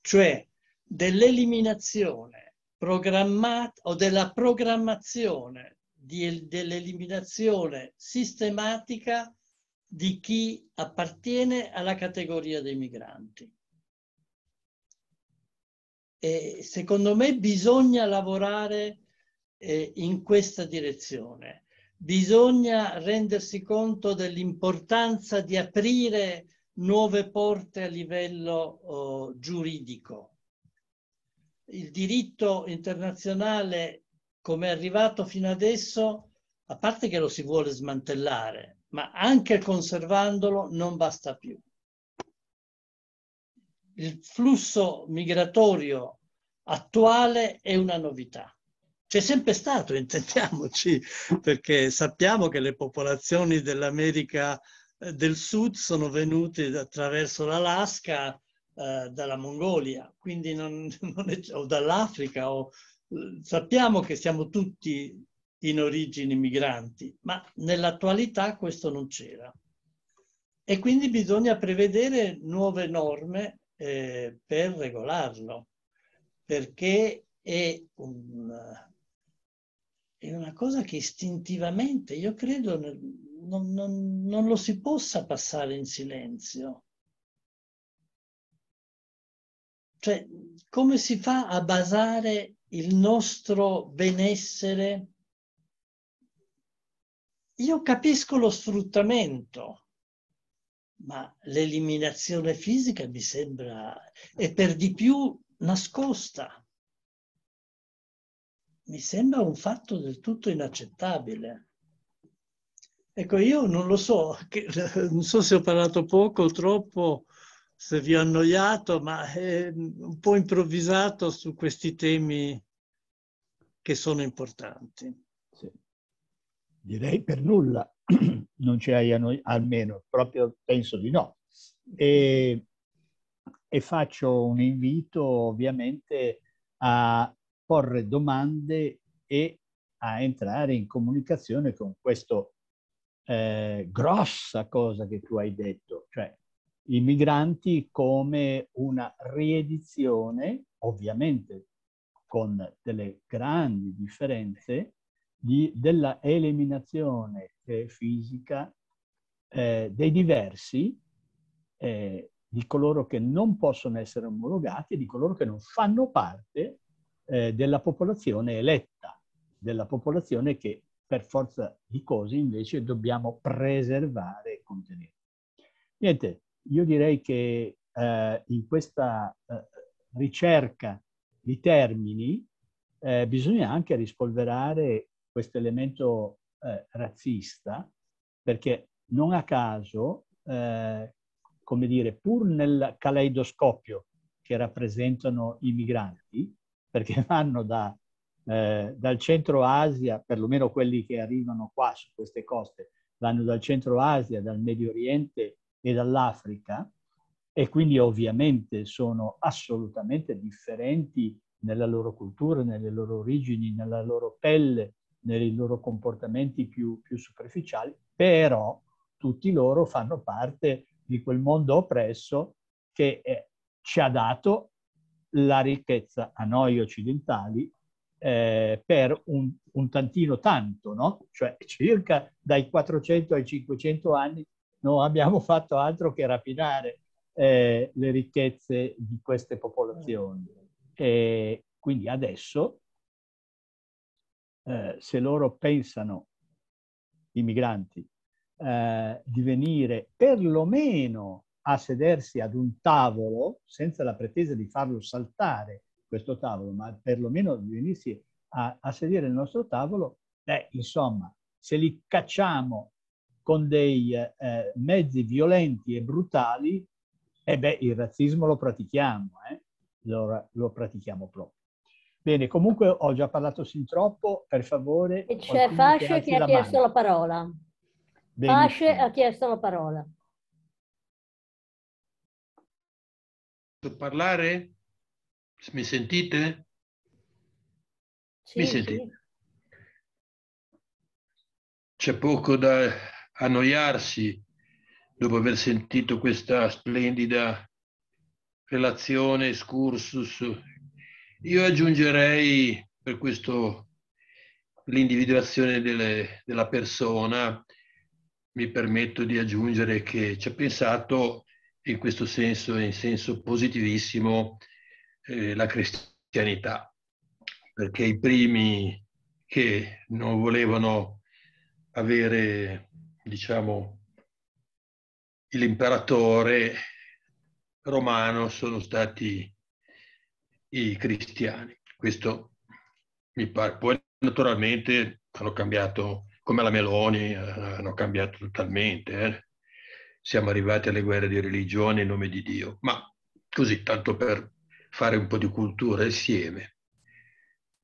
cioè dell'eliminazione programmata o della programmazione dell'eliminazione sistematica di chi appartiene alla categoria dei migranti. E secondo me bisogna lavorare eh, in questa direzione bisogna rendersi conto dell'importanza di aprire nuove porte a livello eh, giuridico. Il diritto internazionale, come è arrivato fino adesso, a parte che lo si vuole smantellare, ma anche conservandolo non basta più. Il flusso migratorio attuale è una novità. C'è sempre stato, <laughs> intendiamoci, perché sappiamo che le popolazioni dell'America eh, del Sud sono venute attraverso l'Alaska eh, dalla Mongolia, quindi non, <laughs> non è, o dall'Africa, o, eh, sappiamo che siamo tutti in origini migranti, ma nell'attualità questo non c'era. E quindi bisogna prevedere nuove norme eh, per regolarlo, perché è un, è una cosa che istintivamente, io credo, non, non, non lo si possa passare in silenzio. Cioè, come si fa a basare il nostro benessere? Io capisco lo sfruttamento, ma l'eliminazione fisica mi sembra, e per di più, nascosta mi sembra un fatto del tutto inaccettabile. Ecco, io non lo so, che, <laughs> non so se ho parlato poco o troppo, se vi ho annoiato, ma è un po' improvvisato su questi temi che sono importanti. Sì. Direi per nulla, <clears throat> non ci hai annoiato, almeno proprio penso di no. E, e faccio un invito ovviamente a porre domande e a entrare in comunicazione con questa eh, grossa cosa che tu hai detto, cioè i migranti come una riedizione, ovviamente con delle grandi differenze, di, della eliminazione eh, fisica eh, dei diversi, eh, di coloro che non possono essere omologati e di coloro che non fanno parte eh, della popolazione eletta, della popolazione che per forza di cose invece dobbiamo preservare e contenere. Niente, io direi che eh, in questa eh, ricerca di termini eh, bisogna anche rispolverare questo elemento eh, razzista, perché non a caso, eh, come dire, pur nel caleidoscopio che rappresentano i migranti, perché <laughs> vanno da, eh, dal centro Asia, perlomeno quelli che arrivano qua su queste coste, vanno dal centro Asia, dal Medio Oriente e dall'Africa e quindi ovviamente sono assolutamente differenti nella loro cultura, nelle loro origini, nella loro pelle, nei loro comportamenti più, più superficiali, però tutti loro fanno parte di quel mondo oppresso che eh, ci ha dato la ricchezza a noi occidentali eh, per un, un, tantino tanto, no? Cioè circa dai 400 ai 500 anni non abbiamo fatto altro che rapinare eh, le ricchezze di queste popolazioni. E quindi adesso, eh, se loro pensano, i migranti, eh, di venire perlomeno a sedersi ad un tavolo senza la pretesa di farlo saltare questo tavolo, ma perlomeno di venirsi a, a sedere al nostro tavolo, beh, insomma, se li cacciamo con dei eh, mezzi violenti e brutali, eh beh, il razzismo lo pratichiamo, eh? lo, lo pratichiamo proprio. Bene, comunque ho già parlato sin troppo, per favore. E c'è Fasce che, che ha chiesto la, parola. Fasce ha chiesto la parola. parlare? Mi sentite? Sì, Mi sentite? C'è poco da annoiarsi dopo aver sentito questa splendida relazione, scursus. Io aggiungerei per questo l'individuazione delle, della persona, mi permetto di aggiungere che ci ha pensato in questo senso e in senso positivissimo eh, la cristianità, perché i primi che non volevano avere, diciamo, l'imperatore romano sono stati i cristiani. Questo mi pare. Poi naturalmente hanno cambiato, come la Meloni, eh, hanno cambiato totalmente. Eh? siamo arrivati alle guerre di religione in nome di Dio, ma così tanto per fare un po' di cultura insieme.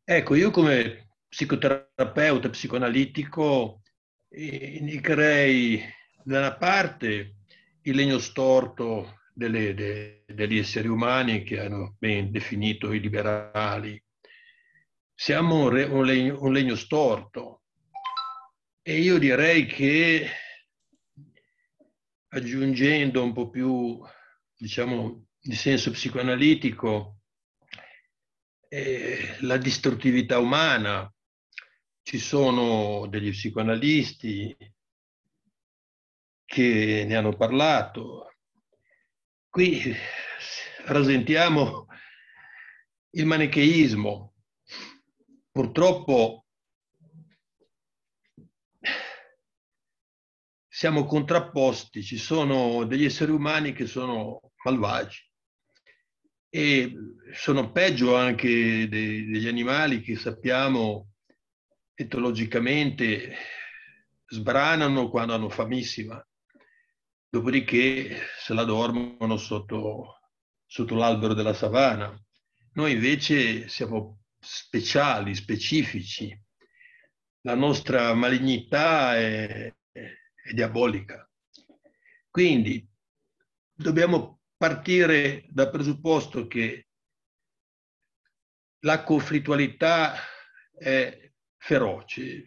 Ecco, io come psicoterapeuta, psicoanalitico, indicherei da una parte il legno storto delle, de, degli esseri umani che hanno ben definito i liberali. Siamo un, legno, un legno storto e io direi che aggiungendo un po' più, diciamo, di senso psicoanalitico, eh, la distruttività umana. Ci sono degli psicoanalisti che ne hanno parlato. Qui rasentiamo il manicheismo. Purtroppo siamo contrapposti, ci sono degli esseri umani che sono malvagi e sono peggio anche dei, degli animali che sappiamo etologicamente sbranano quando hanno famissima, dopodiché se la dormono sotto, sotto l'albero della savana. Noi invece siamo speciali, specifici. La nostra malignità è, è diabolica. Quindi dobbiamo partire dal presupposto che la conflittualità è feroce.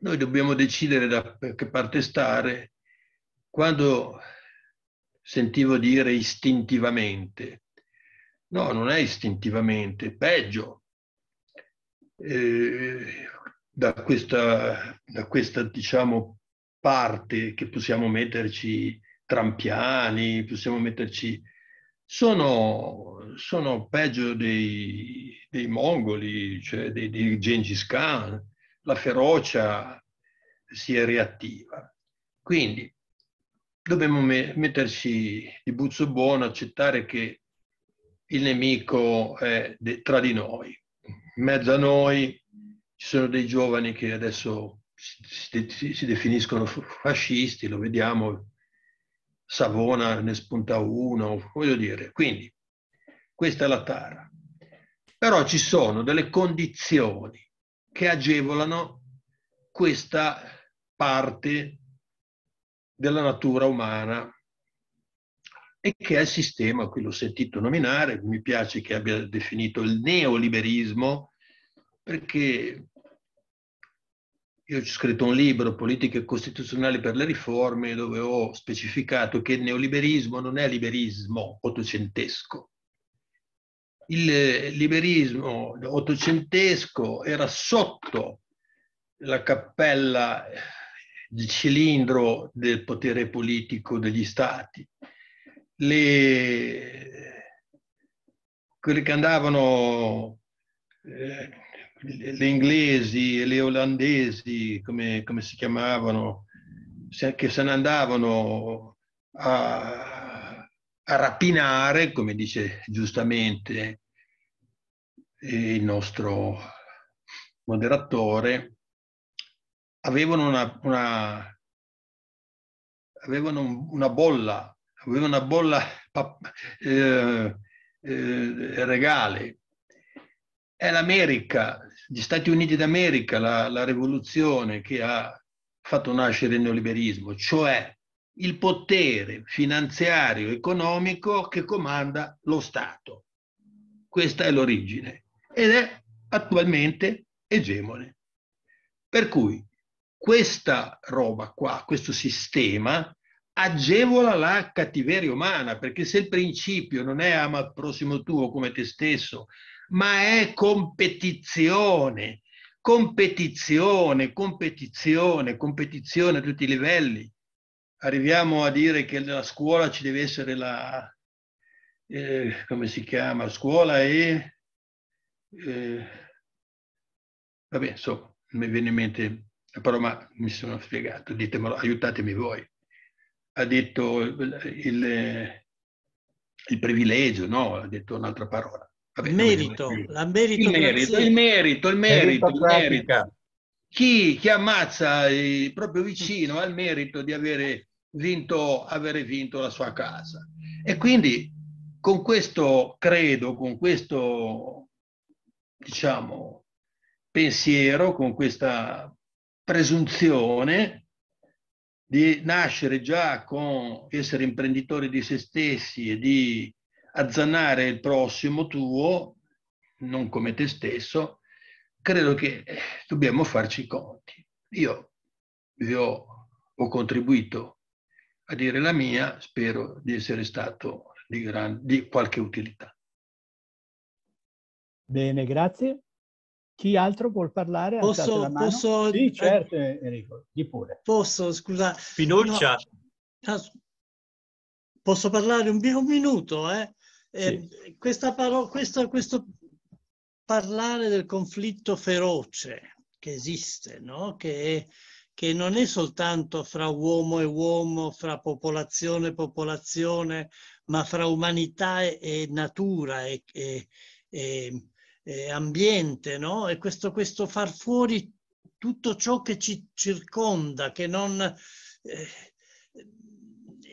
Noi dobbiamo decidere da che parte stare. Quando sentivo dire istintivamente, no, non è istintivamente, peggio. Eh, da questa, da questa diciamo, parte che possiamo metterci trampiani, possiamo metterci... Sono, sono peggio dei, dei, mongoli, cioè dei, dei Gengis Khan. La ferocia si è reattiva. Quindi dobbiamo me metterci di buzzo buono, accettare che il nemico è tra di noi. In mezzo a noi ci sono dei giovani che adesso si, si definiscono fascisti, lo vediamo, Savona ne spunta uno, voglio dire, quindi questa è la tara. Però ci sono delle condizioni che agevolano questa parte della natura umana e che è il sistema, qui l'ho sentito nominare, mi piace che abbia definito il neoliberismo, perché io ho scritto un libro, Politiche costituzionali per le riforme, dove ho specificato che il neoliberismo non è liberismo ottocentesco. Il eh, liberismo ottocentesco era sotto la cappella, eh, il cilindro del potere politico degli stati. Le... Eh, Quelli che andavano... Eh, gli inglesi e le olandesi, come, come, si chiamavano, che se ne andavano a, a rapinare, come dice giustamente il nostro moderatore, avevano una, una, avevano una bolla, avevano una bolla eh, eh, regale. È l'America, gli Stati Uniti d'America, la, la rivoluzione che ha fatto nascere il neoliberismo, cioè il potere finanziario economico che comanda lo Stato. Questa è l'origine ed è attualmente egemone. Per cui questa roba qua, questo sistema, agevola la cattiveria umana, perché se il principio non è ama il prossimo tuo come te stesso, ma è competizione, competizione, competizione, competizione a tutti i livelli. Arriviamo a dire che nella scuola ci deve essere la, eh, come si chiama, scuola e... Eh, vabbè, so, mi viene in mente la parola, mi sono spiegato, ditemelo, aiutatemi voi. Ha detto il, il, eh, il privilegio, no? Ha detto un'altra parola Vabbè, merito, la merito, il merito, il merito, il merito, il merito. Chi, chi ammazza il eh, proprio vicino ha il merito di avere vinto, avere vinto la sua casa. E quindi con questo credo, con questo diciamo, pensiero, con questa presunzione di nascere già con essere imprenditori di se stessi e di azzanare il prossimo tuo, non come te stesso, credo che eh, dobbiamo farci i conti. Io vi ho, ho contribuito a dire la mia, spero di essere stato di, gran, di qualche utilità. Bene, grazie. Chi altro vuol parlare? Posso, posso... Sì, certo, Enrico, di pure. Posso, scusa. Fiducia. No, ah, posso parlare un, un minuto, eh? Eh, paro- questa, questo parlare del conflitto feroce che esiste, no? che, che, non è soltanto fra uomo e uomo, fra popolazione e popolazione, ma fra umanità e, e natura e, e, e ambiente, no? e questo, questo, far fuori tutto ciò che ci circonda, che non... Eh,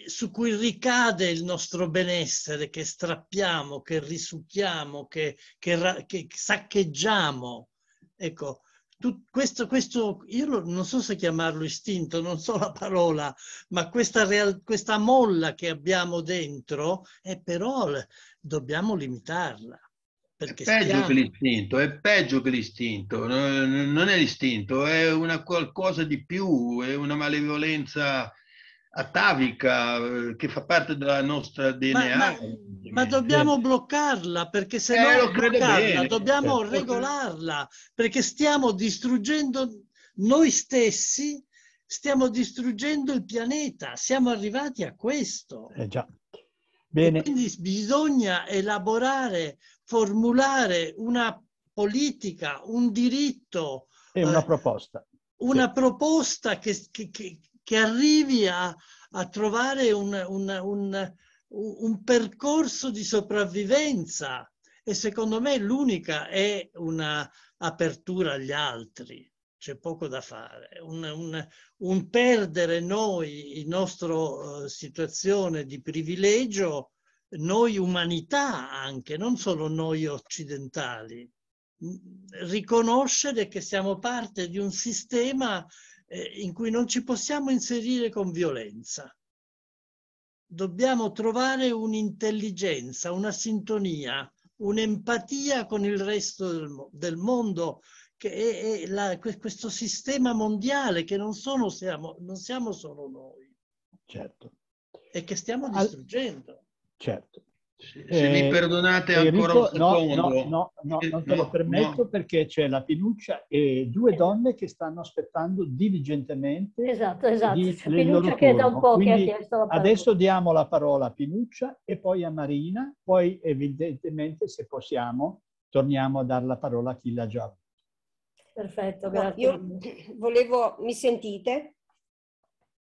su cui ricade il nostro benessere che strappiamo, che risucchiamo, che, che, che saccheggiamo. Ecco, tu, questo, questo, io non so se chiamarlo istinto, non so la parola, ma questa, real, questa molla che abbiamo dentro, è però dobbiamo limitarla. È peggio, stiamo... l'istinto, è peggio che l'istinto, non è l'istinto, è una qualcosa di più, è una malevolenza atavica eh, che fa parte della nostra DNA. Ma, ma, ma dobbiamo eh. bloccarla perché se eh, no bloccarla, dobbiamo eh, regolarla perché stiamo distruggendo noi stessi, stiamo distruggendo il pianeta, siamo arrivati a questo. Eh già. Bene. quindi bisogna elaborare, formulare una politica, un diritto. E una eh, proposta. Una sì. proposta che, che che arrivi a, a trovare un, un, un, un, percorso di sopravvivenza e secondo me l'unica è un'apertura agli altri, c'è poco da fare, un, perdere noi la nostra uh, eh, situazione di privilegio, noi umanità anche, non solo noi occidentali riconoscere che siamo parte di un sistema eh, in cui non ci possiamo inserire con violenza. Dobbiamo trovare un'intelligenza, una sintonia, un'empatia con il resto del, del mondo, che è, è la, questo sistema mondiale che non, sono, siamo, non siamo solo noi. Certo. E che stiamo distruggendo. Certo. Se, se mi eh, perdonate ancora Enrico, un secondo. No, no, no, eh, non te lo permetto perché c'è la Pinuccia e due donne che stanno aspettando diligentemente. Esatto, esatto. Di, Pinuccia che da un po' Quindi che ha chiesto la parola. Adesso diamo la parola a Pinuccia e poi a Marina, poi evidentemente se possiamo torniamo a dare la parola a chi l'ha già. Perfetto, grazie. io volevo, mi sentite?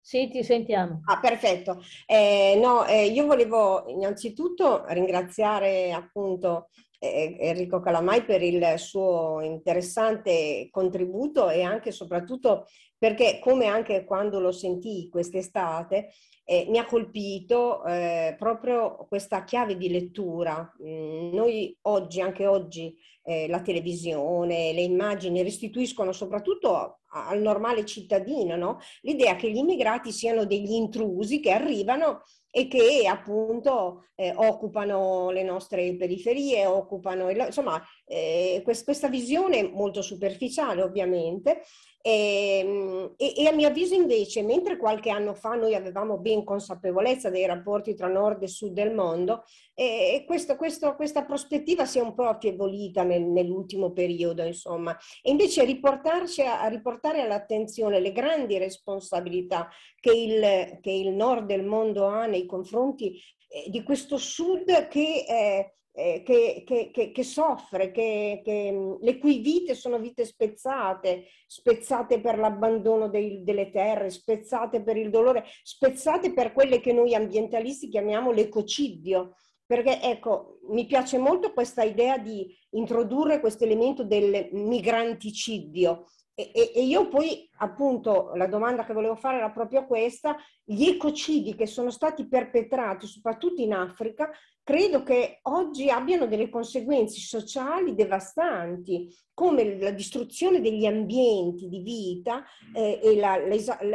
Sì, ti sentiamo. Ah, perfetto. Eh, no, eh, io volevo innanzitutto ringraziare appunto eh, eh Enrico Calamai per il suo interessante contributo e anche soprattutto perché come anche quando lo sentì quest'estate eh, mi ha colpito eh, proprio questa chiave di lettura. Mm, noi oggi, anche oggi, eh, la televisione, le immagini restituiscono soprattutto al normale cittadino no? l'idea che gli immigrati siano degli intrusi che arrivano e che appunto eh, occupano le nostre periferie, occupano insomma eh, questa visione molto superficiale ovviamente Ehm, e, e, a mio avviso invece, mentre qualche anno fa noi avevamo ben consapevolezza dei rapporti tra nord e sud del mondo, eh, questo, questo, questa prospettiva si è un po' affievolita nel, nell'ultimo periodo, insomma. E invece riportarci a, a, riportare all'attenzione le grandi responsabilità che il, che il nord del mondo ha nei confronti eh, di questo sud che... Eh, eh, che, che, che, che, soffre, mm, le cui vite sono vite spezzate, spezzate per l'abbandono dei, delle terre, spezzate per il dolore, spezzate per quelle che noi ambientalisti chiamiamo l'ecocidio. Perché ecco, mi piace molto questa idea di introdurre questo elemento del migranticidio, e, e, e, io poi, appunto, la domanda che volevo fare era proprio questa, gli ecocidi che sono stati perpetrati, soprattutto in Africa, credo che oggi abbiano delle conseguenze sociali devastanti, come la distruzione degli ambienti di vita mm. eh, e la,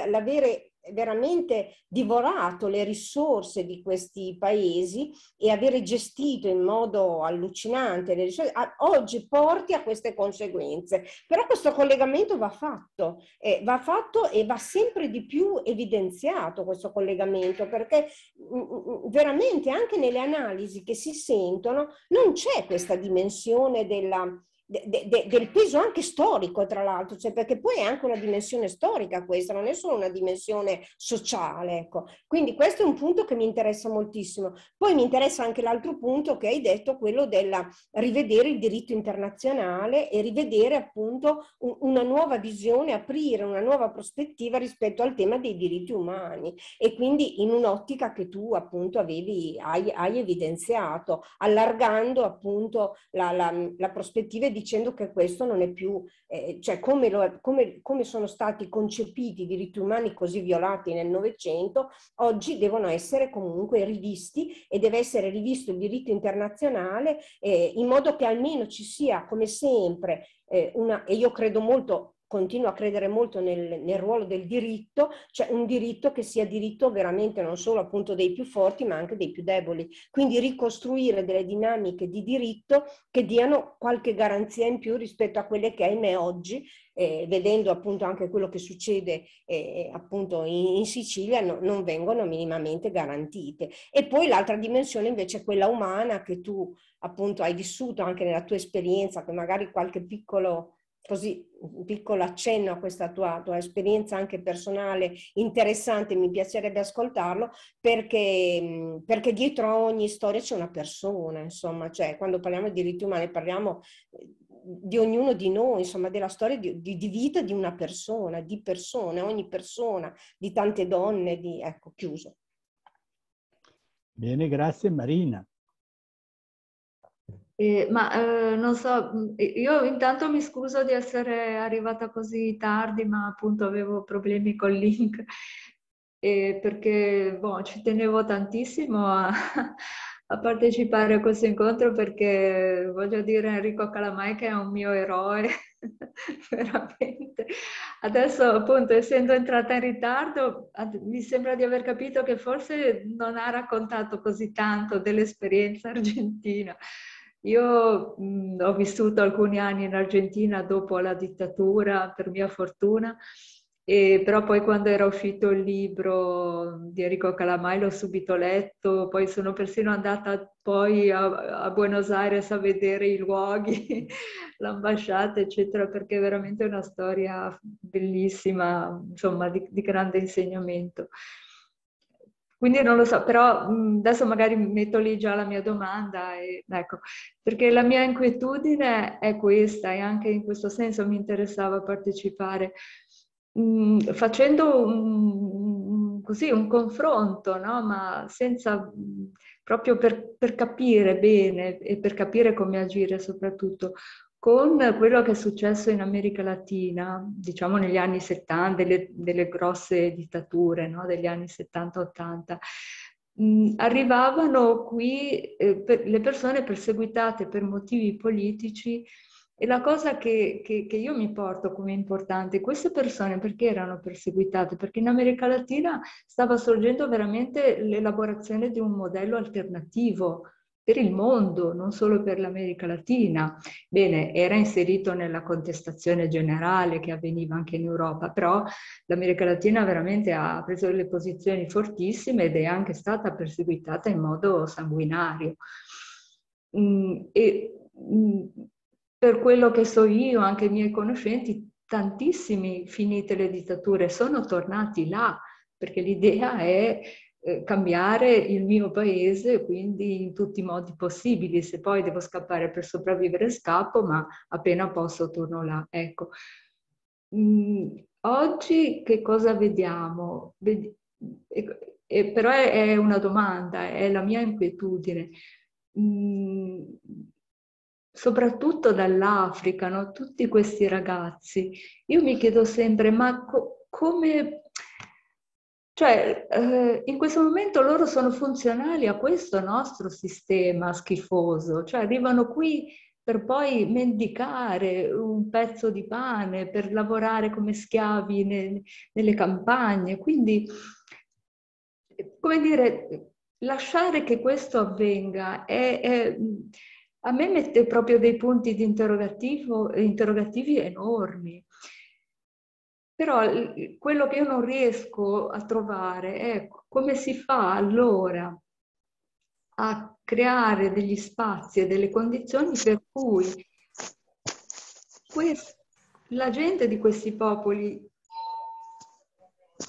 l'avere veramente divorato le risorse di questi paesi e avere gestito in modo allucinante le risorse, oggi porti a queste conseguenze. Però questo collegamento va fatto, eh, va fatto e va sempre di più evidenziato questo collegamento, perché mm, mm, mm, veramente anche nelle analisi che si sentono non c'è questa dimensione della de, de, del peso anche storico, tra l'altro, cioè perché poi è anche una dimensione storica questa, non è solo una dimensione sociale. Ecco. Quindi questo è un punto che mi interessa moltissimo. Poi mi interessa anche l'altro punto che hai detto, quello della rivedere il diritto internazionale e rivedere appunto un, una nuova visione, aprire una nuova prospettiva rispetto al tema dei diritti umani e quindi in un'ottica che tu appunto avevi, hai, hai evidenziato, allargando appunto la, la, la prospettiva dicendo che questo non è più, eh, cioè come, lo, come, come, sono stati concepiti i diritti umani così violati nel Novecento, oggi devono essere comunque rivisti e deve essere rivisto il diritto internazionale eh, in modo che almeno ci sia, come sempre, eh, una, e io credo molto continuo a credere molto nel, nel, ruolo del diritto, cioè un diritto che sia diritto veramente non solo appunto dei più forti ma anche dei più deboli. Quindi ricostruire delle dinamiche di diritto che diano qualche garanzia in più rispetto a quelle che ahimè oggi, eh, vedendo appunto anche quello che succede eh, appunto in, in Sicilia, no, non vengono minimamente garantite. E poi l'altra dimensione invece è quella umana che tu appunto hai vissuto anche nella tua esperienza, che magari qualche piccolo così un piccolo accenno a questa tua, tua, esperienza anche personale interessante, mi piacerebbe ascoltarlo, perché, perché dietro a ogni storia c'è una persona, insomma, cioè quando parliamo di diritti umani parliamo eh, di ognuno di noi, insomma, della storia di, di, di vita di una persona, di persone, ogni persona, di tante donne, di, ecco, chiuso. Bene, grazie Marina. Eh, ma eh, non so, io intanto mi scuso di essere arrivata così tardi, ma appunto avevo problemi col link, <laughs> eh, perché boh, ci tenevo tantissimo a, <laughs> a, partecipare a questo incontro perché voglio dire Enrico Calamai che è un mio eroe, <laughs> veramente. Adesso appunto essendo entrata in ritardo mi sembra di aver capito che forse non ha raccontato così tanto dell'esperienza argentina. Io mh, ho vissuto alcuni anni in Argentina dopo la dittatura, per mia fortuna, e però poi quando era uscito il libro di Enrico Calamai l'ho subito letto, poi sono persino andata poi a, a Buenos Aires a vedere i luoghi, <laughs> l'ambasciata, eccetera, perché è veramente una storia bellissima, insomma, di, di grande insegnamento. Quindi non lo so, però adesso magari metto lì già la mia domanda, e, ecco, perché la mia inquietudine è questa e anche in questo senso mi interessava partecipare. Mh, facendo un, così un confronto, no? ma senza proprio per, per, capire bene e per capire come agire soprattutto con quello che è successo in America Latina, diciamo negli anni 70, delle, delle grosse dittature no? degli anni 70-80, mm, arrivavano qui eh, per, le persone perseguitate per motivi politici e la cosa che, che, che, io mi porto come importante, queste persone perché erano perseguitate? Perché in America Latina stava sorgendo veramente l'elaborazione di un modello alternativo per il mondo, non solo per l'America Latina. Bene, era inserito nella contestazione generale che avveniva anche in Europa, però l'America Latina veramente ha preso delle posizioni fortissime ed è anche stata perseguitata in modo sanguinario. Mm, e mm, per quello che so io, anche i miei conoscenti, tantissimi finite le dittature sono tornati là perché l'idea è eh, cambiare il mio paese, quindi in tutti i modi possibili. Se poi devo scappare per sopravvivere, scappo, ma appena posso torno là. Ecco. Mm, oggi che cosa vediamo? e- però è, una domanda, è la mia inquietudine. Mm, soprattutto dall'Africa, no? tutti questi ragazzi. Io mi chiedo sempre, ma co- come cioè, eh, in questo momento loro sono funzionali a questo nostro sistema schifoso, cioè arrivano qui per poi mendicare un pezzo di pane, per lavorare come schiavi ne, nelle campagne. Quindi, come dire, lasciare che questo avvenga è, è, a me mette proprio dei punti di interrogativi enormi. Però quello che io non riesco a trovare è come si fa allora a creare degli spazi e delle condizioni per cui quest- la gente di questi popoli,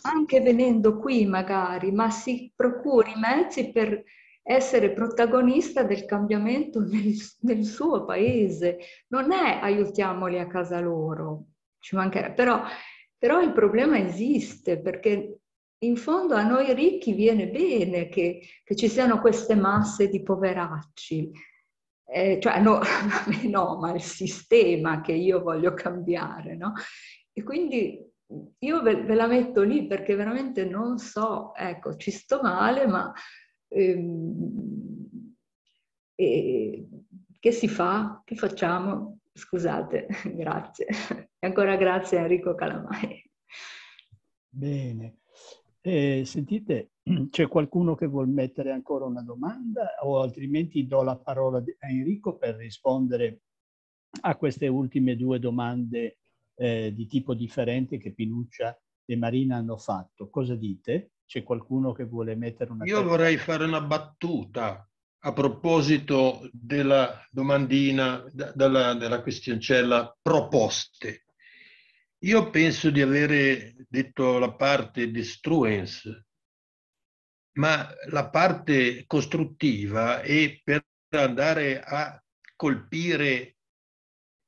anche venendo qui magari, ma si procuri i mezzi per essere protagonista del cambiamento nel, nel, suo paese. Non è aiutiamoli a casa loro, ci mancherà, però però il problema esiste perché in fondo a noi ricchi viene bene che, che ci siano queste masse di poveracci. Eh, cioè no, <laughs> no, ma il sistema che io voglio cambiare, no? E quindi io ve, ve, la metto lì perché veramente non so, ecco, ci sto male, ma ehm, eh, che si fa? Che facciamo? Scusate, <laughs> grazie. E ancora grazie a Enrico Calamai. Bene. Eh, sentite, <clears throat> c'è qualcuno che vuol mettere ancora una domanda o altrimenti do la parola a Enrico per rispondere a queste ultime due domande eh, di tipo differente che Pinuccia e Marina hanno fatto. Cosa dite? C'è qualcuno che vuole mettere una... Io vorrei fare una battuta a proposito della domandina, della, della questioncella proposte. Io penso di avere detto la parte destruens, ma la parte costruttiva è per andare a colpire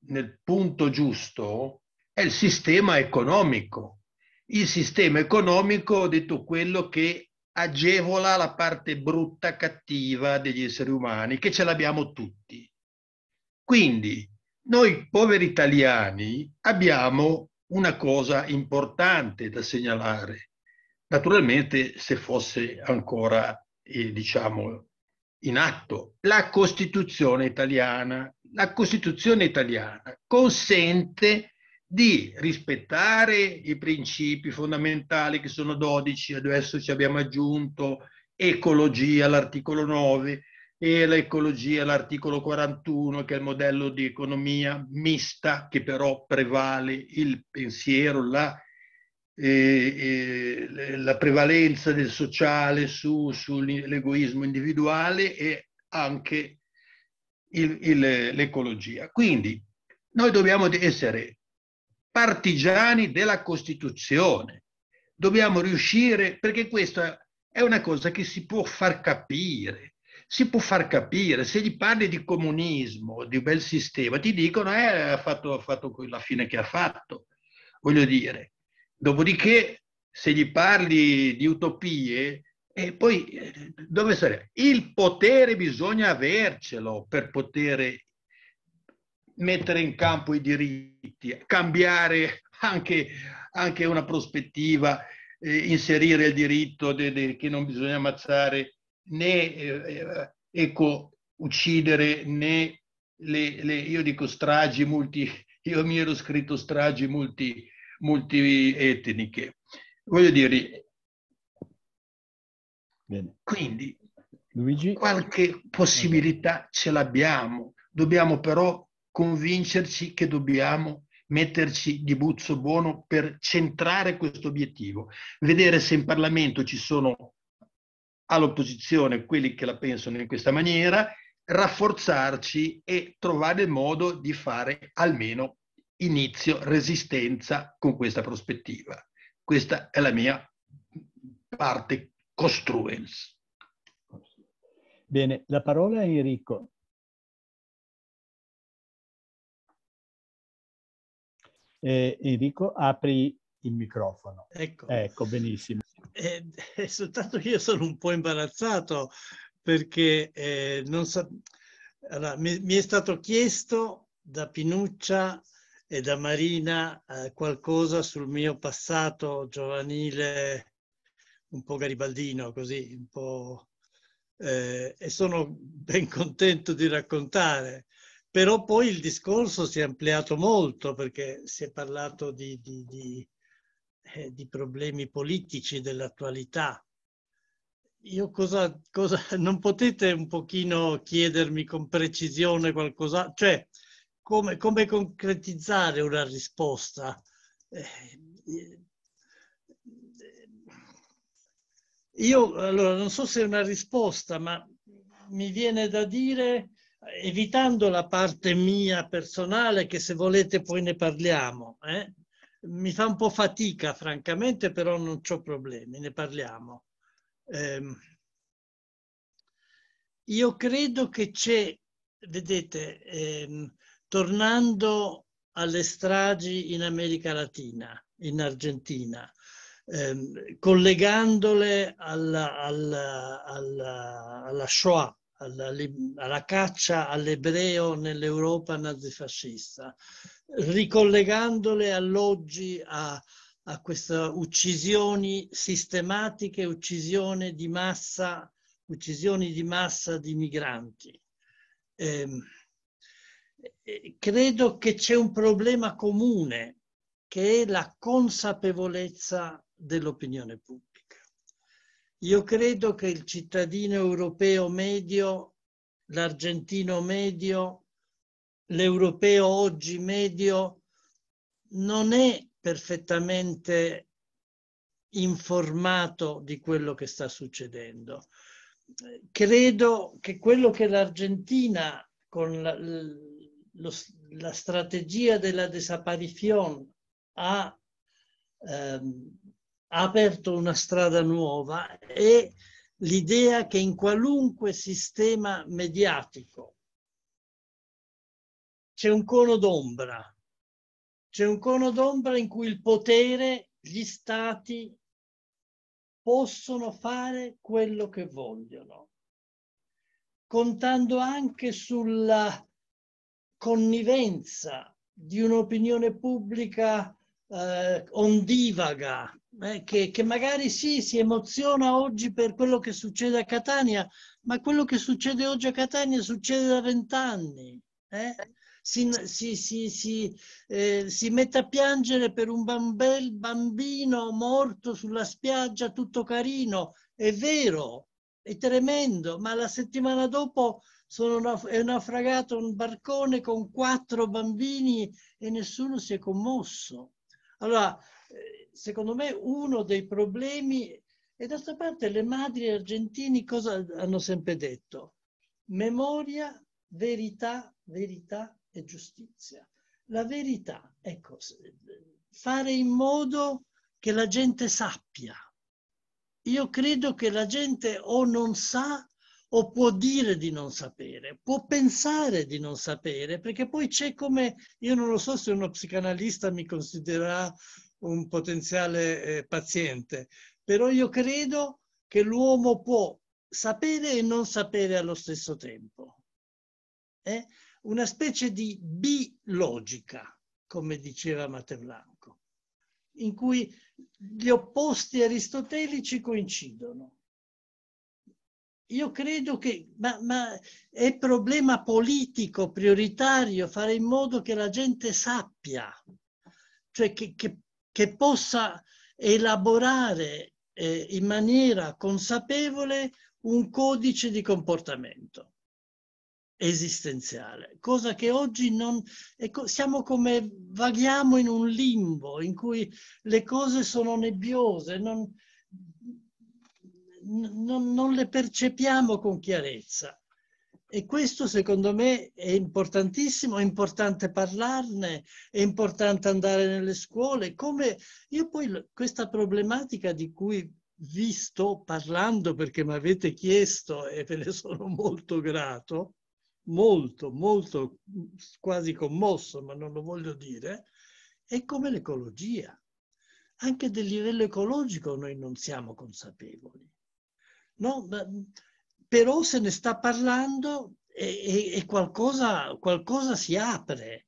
nel punto giusto è il sistema economico. Il sistema economico, ho detto quello che agevola la parte brutta, cattiva degli esseri umani, che ce l'abbiamo tutti. Quindi noi poveri italiani abbiamo una cosa importante da segnalare, naturalmente se fosse ancora, eh, diciamo, in atto. La Costituzione italiana, la Costituzione italiana consente di rispettare i principi fondamentali che sono 12, adesso ci abbiamo aggiunto ecologia all'articolo 9 e l'ecologia all'articolo 41 che è il modello di economia mista che però prevale il pensiero, la, eh, eh, la prevalenza del sociale su, sull'egoismo individuale e anche l'ecologia. Quindi noi dobbiamo essere partigiani della Costituzione. Dobbiamo riuscire, perché questa è una cosa che si può far capire, si può far capire. Se gli parli di comunismo, di bel sistema, ti dicono eh, ha fatto, ha fatto la fine che ha fatto, voglio dire. Dopodiché, se gli parli di utopie, e poi eh, dove sarebbe? Il potere bisogna avercelo per poter mettere in campo i diritti, cambiare anche, anche una prospettiva, eh, inserire il diritto de, de, che non bisogna ammazzare né eh, ecco, uccidere né le, le, io dico stragi multi, <laughs> io mi ero scritto stragi multi, etniche. Voglio dire, Bene. quindi Luigi? qualche possibilità ce l'abbiamo, dobbiamo però convincerci che dobbiamo metterci di buzzo buono per centrare questo obiettivo, vedere se in Parlamento ci sono all'opposizione quelli che la pensano in questa maniera, rafforzarci e trovare il modo di fare almeno inizio resistenza con questa prospettiva. Questa è la mia parte costruens. Bene, la parola a Enrico. Eh, Enrico, apri il microfono. Ecco, ecco benissimo. <laughs> Eh, è eh, soltanto io sono un po' imbarazzato perché eh, non so... Allora, mi, mi, è stato chiesto da Pinuccia e da Marina eh, qualcosa sul mio passato giovanile un po' garibaldino, così, un po'... Eh, e sono ben contento di raccontare. Però poi il discorso si è ampliato molto perché si è parlato di, di, di, eh, di problemi politici dell'attualità. Io cosa, cosa, <laughs> non potete un pochino chiedermi con precisione qualcosa, cioè come, come concretizzare una risposta? Eh, eh io allora non so se è una risposta, ma mi viene da dire evitando la parte mia personale, che se volete poi ne parliamo, eh? mi fa un po' fatica francamente, però non ho problemi, ne parliamo. Eh, io credo che c'è, vedete, eh, tornando alle stragi in America Latina, in Argentina, ehm, collegandole alla, alla, alla, alla Shoah, alla, alla caccia all'ebreo nell'Europa nazifascista, ricollegandole all'oggi a, a queste uccisioni sistematiche, uccisioni di massa, uccisioni di massa di migranti. Eh, credo che c'è un problema comune che è la consapevolezza dell'opinione pubblica. Io credo che il cittadino europeo medio, l'argentino medio, l'europeo oggi medio non è perfettamente informato di quello che sta succedendo. Credo che quello che l'Argentina con la, lo, la strategia della desaparición ha ehm, ha aperto una strada nuova e l'idea che in qualunque sistema mediatico c'è un cono d'ombra, c'è un cono d'ombra in cui il potere, gli stati possono fare quello che vogliono, contando anche sulla connivenza di un'opinione pubblica eh, ondivaga, eh, che, che, magari sì, si emoziona oggi per quello che succede a Catania, ma quello che succede oggi a Catania succede da vent'anni. Eh? Si, si, si, eh, si, mette a piangere per un bel bambino morto sulla spiaggia, tutto carino. È vero, è tremendo, ma la settimana dopo sono, è naufragato un barcone con quattro bambini e nessuno si è commosso. Allora, secondo me, uno dei problemi. E d'altra parte le madri argentini cosa hanno sempre detto? Memoria, verità, verità e giustizia. La verità, ecco, fare in modo che la gente sappia. Io credo che la gente o non sa o può dire di non sapere, può pensare di non sapere, perché poi c'è come, io non lo so se uno psicanalista mi considererà un potenziale eh, paziente, però io credo che l'uomo può sapere e non sapere allo stesso tempo. È eh? Una specie di bilogica, come diceva Mateblanco, in cui gli opposti aristotelici coincidono. Io credo che, ma, ma è problema politico prioritario fare in modo che la gente sappia, cioè che, che che possa elaborare eh, in maniera consapevole un codice di comportamento esistenziale, cosa che oggi non... Ecco, siamo come vaghiamo in un limbo in cui le cose sono nebbiose, non, non, non le percepiamo con chiarezza. E questo secondo me è importantissimo, è importante parlarne, è importante andare nelle scuole. Come io poi questa problematica di cui vi sto parlando perché mi avete chiesto e ve ne sono molto grato, molto, molto quasi commosso, ma non lo voglio dire, è come l'ecologia. Anche del livello ecologico noi non siamo consapevoli. No? però se ne sta parlando e, e, e qualcosa, qualcosa, si apre.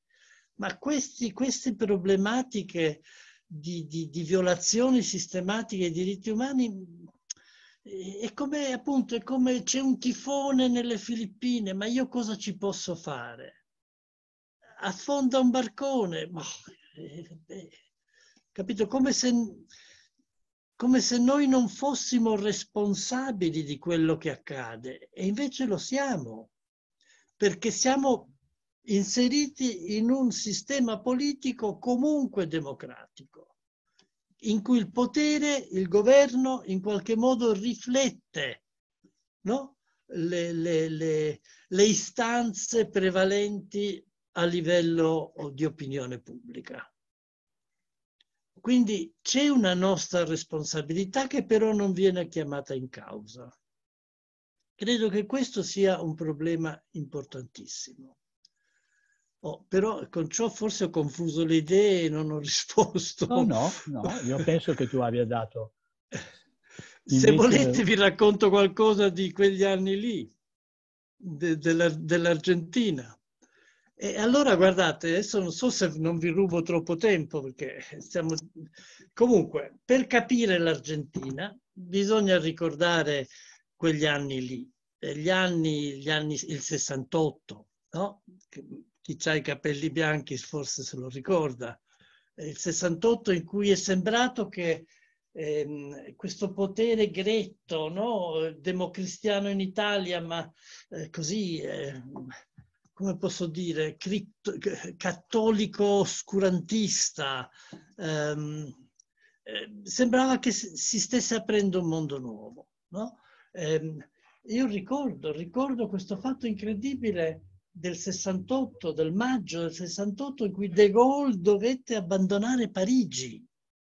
Ma questi, queste problematiche di, di, di, violazioni sistematiche ai diritti umani eh, è come appunto è come c'è un tifone nelle Filippine, ma io cosa ci posso fare? Affonda un barcone, boh, eh, eh, capito? Come se come se noi non fossimo responsabili di quello che accade e invece lo siamo, perché siamo inseriti in un sistema politico comunque democratico, in cui il potere, il governo in qualche modo riflette no? le, le, le, le istanze prevalenti a livello di opinione pubblica. Quindi c'è una nostra responsabilità che però non viene chiamata in causa. Credo che questo sia un problema importantissimo. Oh, però con ciò forse ho confuso le idee e non ho <laughs> risposto. No, no, no, io penso che tu abbia dato. <laughs> Invece... Se volete vi racconto qualcosa di quegli anni lì, de, della, dell'Argentina. E allora guardate, adesso non so se non vi rubo troppo tempo perché siamo... Comunque, per capire l'Argentina bisogna ricordare quegli anni lì, gli anni, gli anni il 68, no? Chi ha i capelli bianchi forse se lo ricorda. Il 68 in cui è sembrato che eh, questo potere gretto, no? democristiano in Italia, ma eh, così eh, come posso dire, cripto, cattolico oscurantista. Ehm, ehm sembrava che si stesse aprendo un mondo nuovo. No? Eh, io ricordo, ricordo questo fatto incredibile del 68, del maggio del 68, in cui De Gaulle dovette abbandonare Parigi.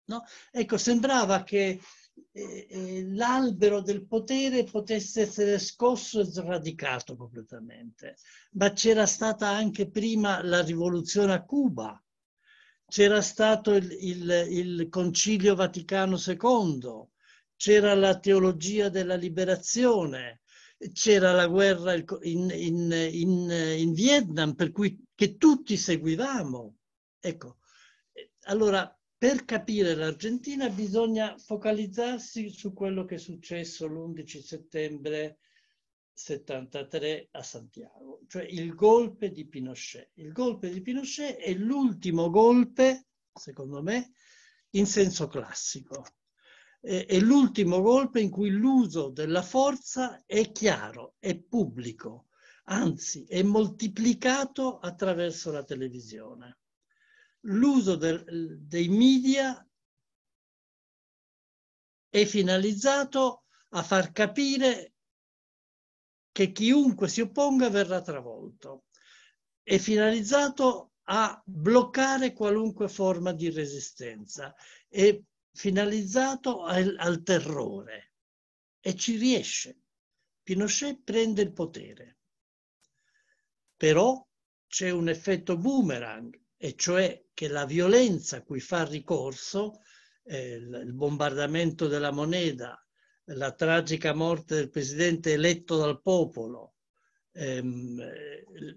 No? Ecco, sembrava che l'albero del potere potesse essere scosso e sradicato completamente. Ma c'era stata anche prima la rivoluzione a Cuba, c'era stato il, il, il Concilio Vaticano II, c'era la teologia della liberazione, c'era la guerra in, in, in, in Vietnam, per cui che tutti seguivamo. Ecco, allora per capire l'Argentina bisogna focalizzarsi su quello che è successo l'11 settembre 73 a Santiago, cioè il golpe di Pinochet. Il golpe di Pinochet è l'ultimo golpe, secondo me, in senso classico. È l'ultimo golpe in cui l'uso della forza è chiaro, è pubblico, anzi è moltiplicato attraverso la televisione l'uso dei media è finalizzato a far capire che chiunque si opponga verrà travolto. È finalizzato a bloccare qualunque forma di resistenza. È finalizzato al, al terrore e ci riesce. Pinochet prende il potere. Però c'è un effetto boomerang, e cioè che la violenza a cui fa ricorso, eh, il bombardamento della moneta, la tragica morte del presidente eletto dal popolo, ehm,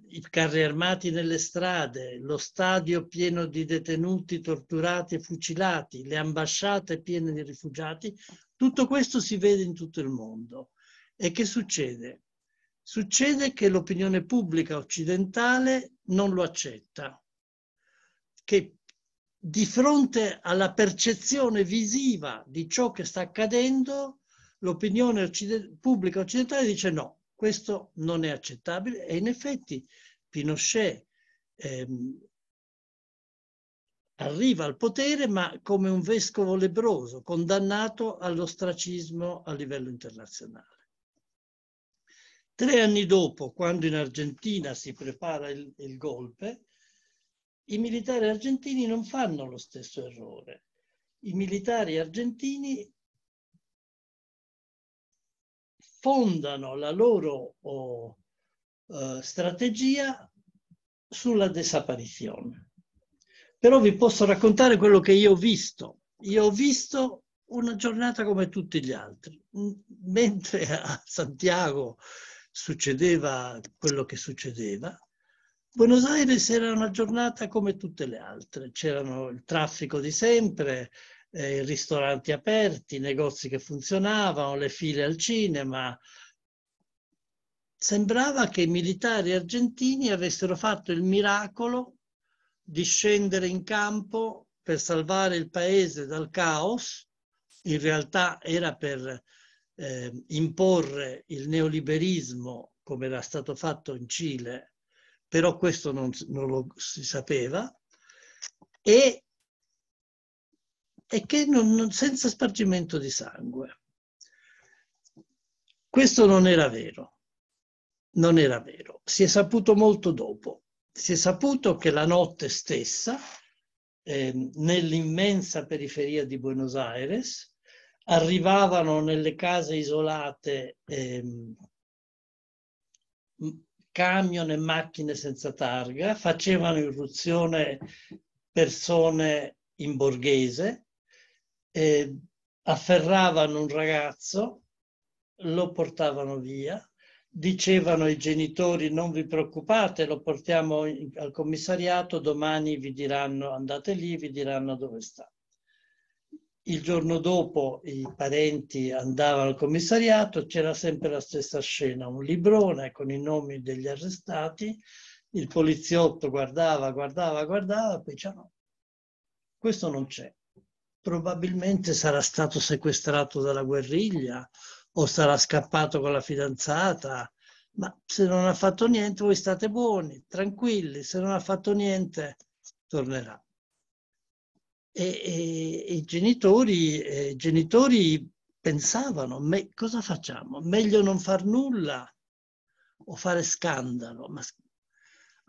i carri armati nelle strade, lo stadio pieno di detenuti torturati e fucilati, le ambasciate piene di rifugiati, tutto questo si vede in tutto il mondo. E che succede? Succede che l'opinione pubblica occidentale non lo accetta che di fronte alla percezione visiva di ciò che sta accadendo, l'opinione occident- pubblica occidentale dice no, questo non è accettabile e in effetti Pinochet ehm, arriva al potere ma come un vescovo lebroso, condannato all'ostracismo a livello internazionale. Tre anni dopo, quando in Argentina si prepara il, il golpe, i militari argentini non fanno lo stesso errore. I militari argentini fondano la loro oh, eh, strategia sulla desaparizione. Però vi posso raccontare quello che io ho visto. Io ho visto una giornata come tutti gli altri. Mentre a Santiago succedeva quello che succedeva, Buenos Aires era una giornata come tutte le altre, c'erano il traffico di sempre, eh, ristoranti aperti, i negozi che funzionavano, le file al cinema. Sembrava che i militari argentini avessero fatto il miracolo di scendere in campo per salvare il paese dal caos, in realtà era per eh, imporre il neoliberismo come era stato fatto in Cile però questo non, non lo si sapeva, e, e che non, non, senza spargimento di sangue. Questo non era vero, non era vero. Si è saputo molto dopo. Si è saputo che la notte stessa, eh, nell'immensa periferia di Buenos Aires, arrivavano nelle case isolate eh, camion e macchine senza targa, facevano irruzione persone in borghese, eh, afferravano un ragazzo, lo portavano via, dicevano ai genitori non vi preoccupate, lo portiamo in, al commissariato, domani vi diranno andate lì, vi diranno dove sta il giorno dopo i parenti andavano al commissariato, c'era sempre la stessa scena, un librone con i nomi degli arrestati, il poliziotto guardava, guardava, guardava, poi diceva no, questo non c'è. Probabilmente sarà stato sequestrato dalla guerriglia o sarà scappato con la fidanzata, ma se non ha fatto niente voi state buoni, tranquilli, se non ha fatto niente tornerà e, i genitori, eh, genitori, pensavano, me, cosa facciamo? Meglio non far nulla o fare scandalo? Ma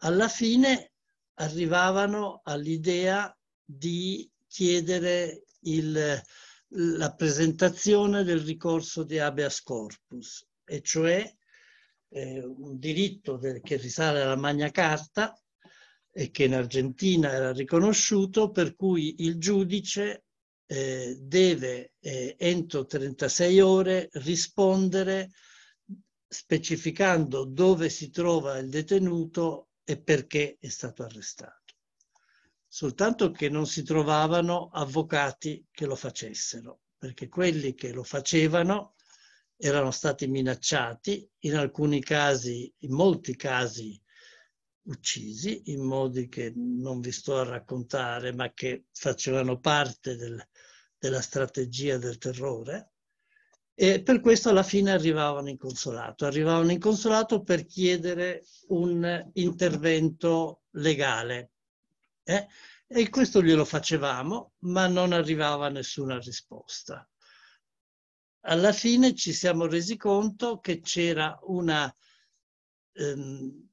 alla fine arrivavano all'idea di chiedere il, la presentazione del ricorso di habeas corpus, e cioè eh, un diritto del, che risale alla Magna Carta, e che in Argentina era riconosciuto, per cui il giudice eh, deve eh, entro 36 ore rispondere specificando dove si trova il detenuto e perché è stato arrestato. Soltanto che non si trovavano avvocati che lo facessero, perché quelli che lo facevano erano stati minacciati, in alcuni casi, in molti casi, uccisi in modi che non vi sto a raccontare, ma che facevano parte del, della strategia del terrore. E per questo alla fine arrivavano in consolato. Arrivavano in consolato per chiedere un intervento legale. Eh? E questo glielo facevamo, ma non arrivava nessuna risposta. Alla fine ci siamo resi conto che c'era una ehm,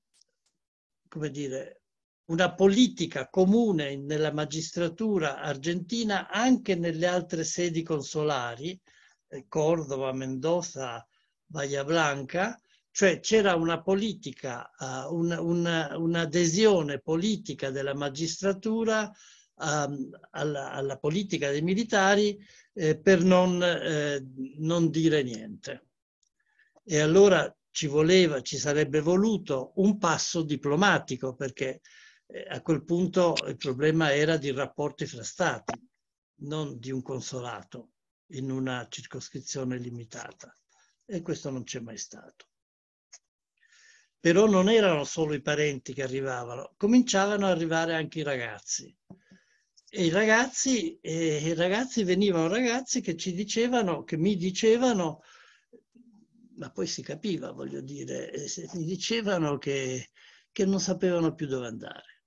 come dire, una politica comune nella magistratura argentina anche nelle altre sedi consolari, eh, Cordova, Mendoza, Bahia Blanca, cioè c'era una politica, eh, un'adesione politica della magistratura ehm, alla, alla, politica dei militari eh, per non, non dire niente. E allora ci voleva, ci sarebbe voluto un passo diplomatico perché eh, a quel punto il problema era di rapporti fra stati, non di un consolato in una circoscrizione limitata e questo non c'è mai stato. Però non erano solo i parenti che arrivavano, cominciavano ad arrivare anche i ragazzi. E i ragazzi, eh, i ragazzi venivano ragazzi che ci dicevano, che mi dicevano ma poi si capiva, voglio dire, eh, mi dicevano che, che non sapevano più dove andare,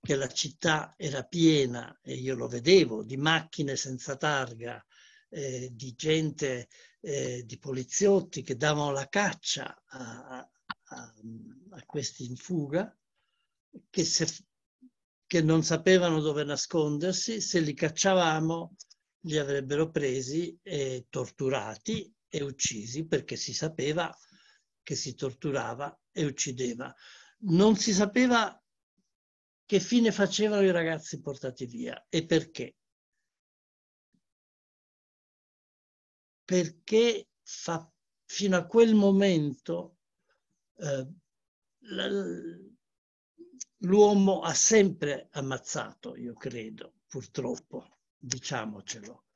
che la città era piena, e io lo vedevo, di macchine senza targa, eh, di gente, eh, di poliziotti che davano la caccia a, a, a questi in fuga, che, se, che non sapevano dove nascondersi, se li cacciavamo li avrebbero presi e torturati e uccisi perché si sapeva che si torturava e uccideva. Non si sapeva che fine facevano i ragazzi portati via e perché. Perché fa, fino a quel momento eh, l'uomo ha sempre ammazzato, io credo, purtroppo, diciamocelo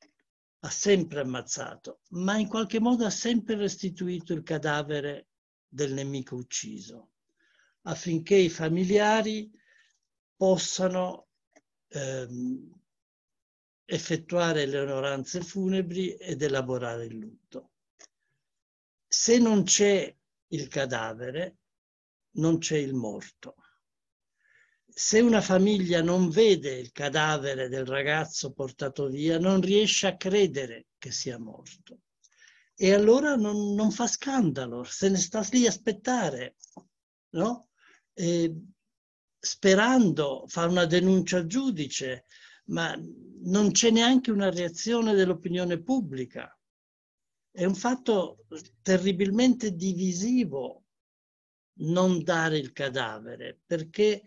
ha sempre ammazzato, ma in qualche modo ha sempre restituito il cadavere del nemico ucciso, affinché i familiari possano ehm, effettuare le onoranze funebri ed elaborare il lutto. Se non c'è il cadavere, non c'è il morto se una famiglia non vede il cadavere del ragazzo portato via, non riesce a credere che sia morto. E allora non, non fa scandalo, se ne sta lì a aspettare, no? E sperando, fa una denuncia al giudice, ma non c'è neanche una reazione dell'opinione pubblica. È un fatto terribilmente divisivo non dare il cadavere, perché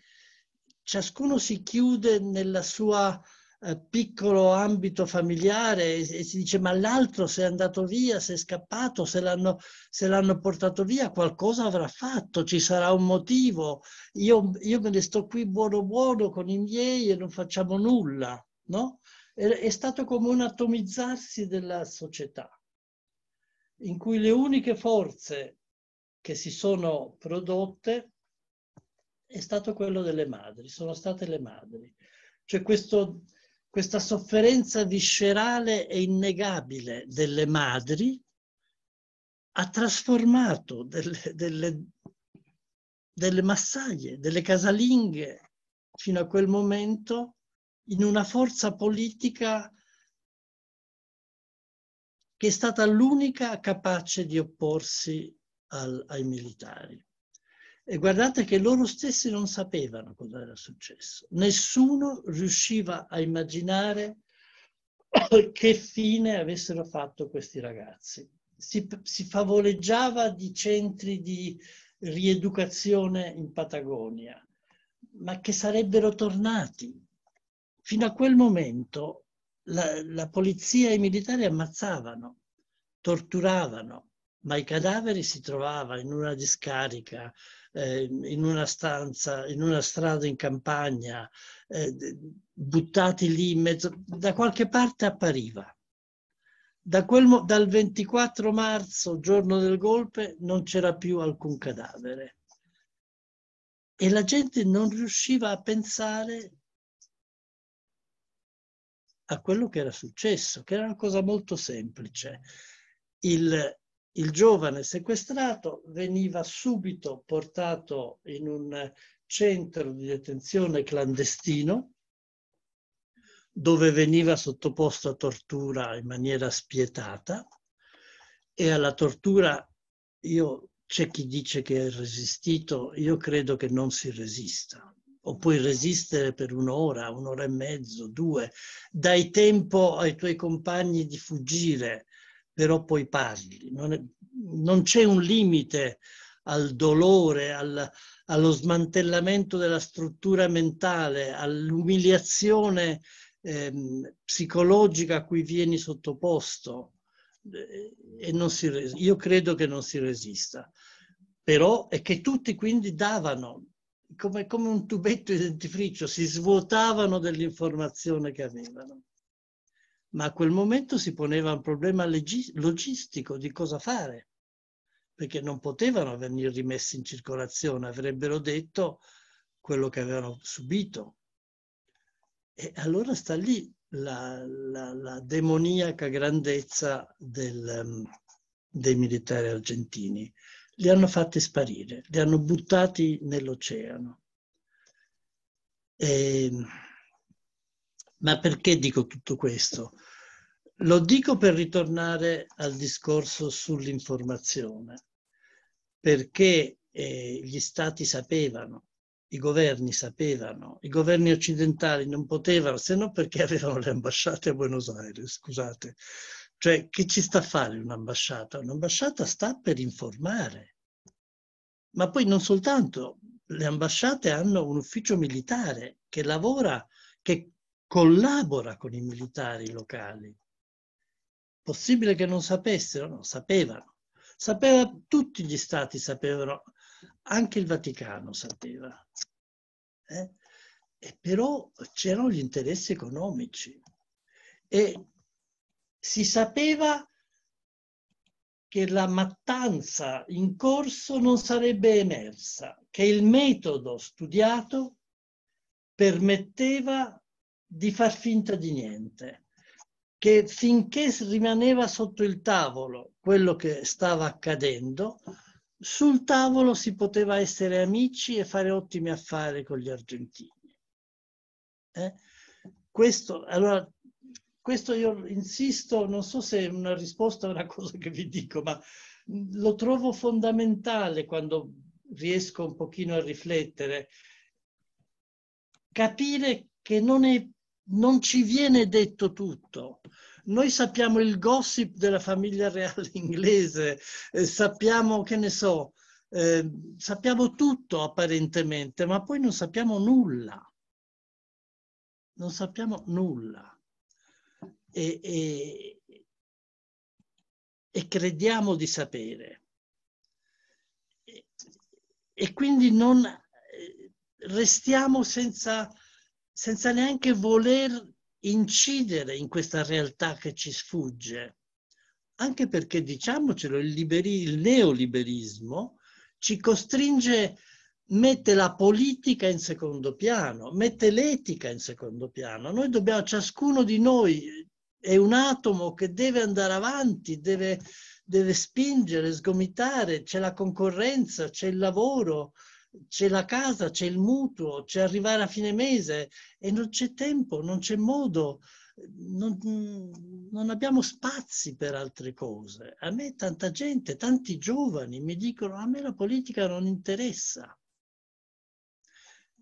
ciascuno si chiude nella sua eh, piccolo ambito familiare e, e, si dice ma l'altro se è andato via, se è scappato, se l'hanno, se l'hanno portato via qualcosa avrà fatto, ci sarà un motivo, io, io, me ne sto qui buono buono con i miei e non facciamo nulla, no? È, è stato come un atomizzarsi della società in cui le uniche forze che si sono prodotte è stato quello delle madri, sono state le madri. Cioè questo, questa sofferenza viscerale e innegabile delle madri ha trasformato delle, delle, delle massaie, delle casalinghe fino a quel momento in una forza politica che è stata l'unica capace di opporsi al, ai militari. E guardate che loro stessi non sapevano cosa era successo. Nessuno riusciva a immaginare <coughs> che fine avessero fatto questi ragazzi. Si, si favoleggiava di centri di rieducazione in Patagonia, ma che sarebbero tornati. Fino a quel momento la, la polizia e i militari ammazzavano, torturavano, ma i cadaveri si trovavano in una discarica, eh, in una stanza, in una strada in campagna, eh, buttati lì in mezzo, da qualche parte appariva. Da quel, dal 24 marzo, giorno del golpe, non c'era più alcun cadavere. E la gente non riusciva a pensare a quello che era successo, che era una cosa molto semplice. Il, il giovane sequestrato veniva subito portato in un centro di detenzione clandestino dove veniva sottoposto a tortura in maniera spietata e alla tortura io c'è chi dice che è resistito, io credo che non si resista. O puoi resistere per un'ora, un'ora e mezzo, due, dai tempo ai tuoi compagni di fuggire, però poi parli. Non, è, non c'è un limite al dolore, al, allo smantellamento della struttura mentale, all'umiliazione ehm, psicologica a cui vieni sottoposto. Eh, e non si, io credo che non si resista. Però è che tutti quindi davano, come, come un tubetto di dentifricio, si svuotavano dell'informazione che avevano ma a quel momento si poneva un problema logistico di cosa fare, perché non potevano venire rimessi in circolazione, avrebbero detto quello che avevano subito. E allora sta lì la, la, la demoniaca grandezza del, ehm, dei militari argentini. Li hanno fatti sparire, li hanno buttati nell'oceano. E, ehm, ma perché dico tutto questo? Lo dico per ritornare al discorso sull'informazione, perché eh, gli stati sapevano, i governi sapevano, i governi occidentali non potevano, se no perché <laughs> avevano le ambasciate a Buenos Aires, scusate. Cioè, che ci sta a fare un'ambasciata? Un'ambasciata sta per informare. Ma poi non soltanto, le ambasciate hanno un ufficio militare che lavora, che collabora con i militari locali. Possibile che non sapessero? No, sapevano. Sapeva, tutti gli stati sapevano, anche il Vaticano sapeva. Eh? E però c'erano gli interessi economici e si sapeva che la mattanza in corso non sarebbe emersa, che il metodo studiato permetteva di far finta di niente, che finché rimaneva sotto il tavolo quello che stava accadendo, sul tavolo si poteva essere amici e fare ottimi affari con gli argentini. Eh? Questo, allora, questo io insisto, non so se è una risposta a una cosa che vi dico, ma lo trovo fondamentale quando riesco un pochino a riflettere. Capire che non è non ci viene detto tutto. Noi sappiamo il gossip della famiglia reale <laughs> inglese, eh, sappiamo, che ne so, eh, sappiamo tutto apparentemente, ma poi non sappiamo nulla. Non sappiamo nulla. E, e, e crediamo di sapere. E, e quindi non eh, restiamo senza senza neanche voler incidere in questa realtà che ci sfugge. Anche perché, diciamocelo, il, liberi, il neoliberismo ci costringe, mette la politica in secondo piano, mette l'etica in secondo piano. Noi dobbiamo, ciascuno di noi è un atomo che deve andare avanti, deve, deve spingere, sgomitare, c'è la concorrenza, c'è il lavoro, c'è la casa, c'è il mutuo, c'è arrivare a fine mese e non c'è tempo, non c'è modo, non, non, abbiamo spazi per altre cose. A me tanta gente, tanti giovani mi dicono a me la politica non interessa.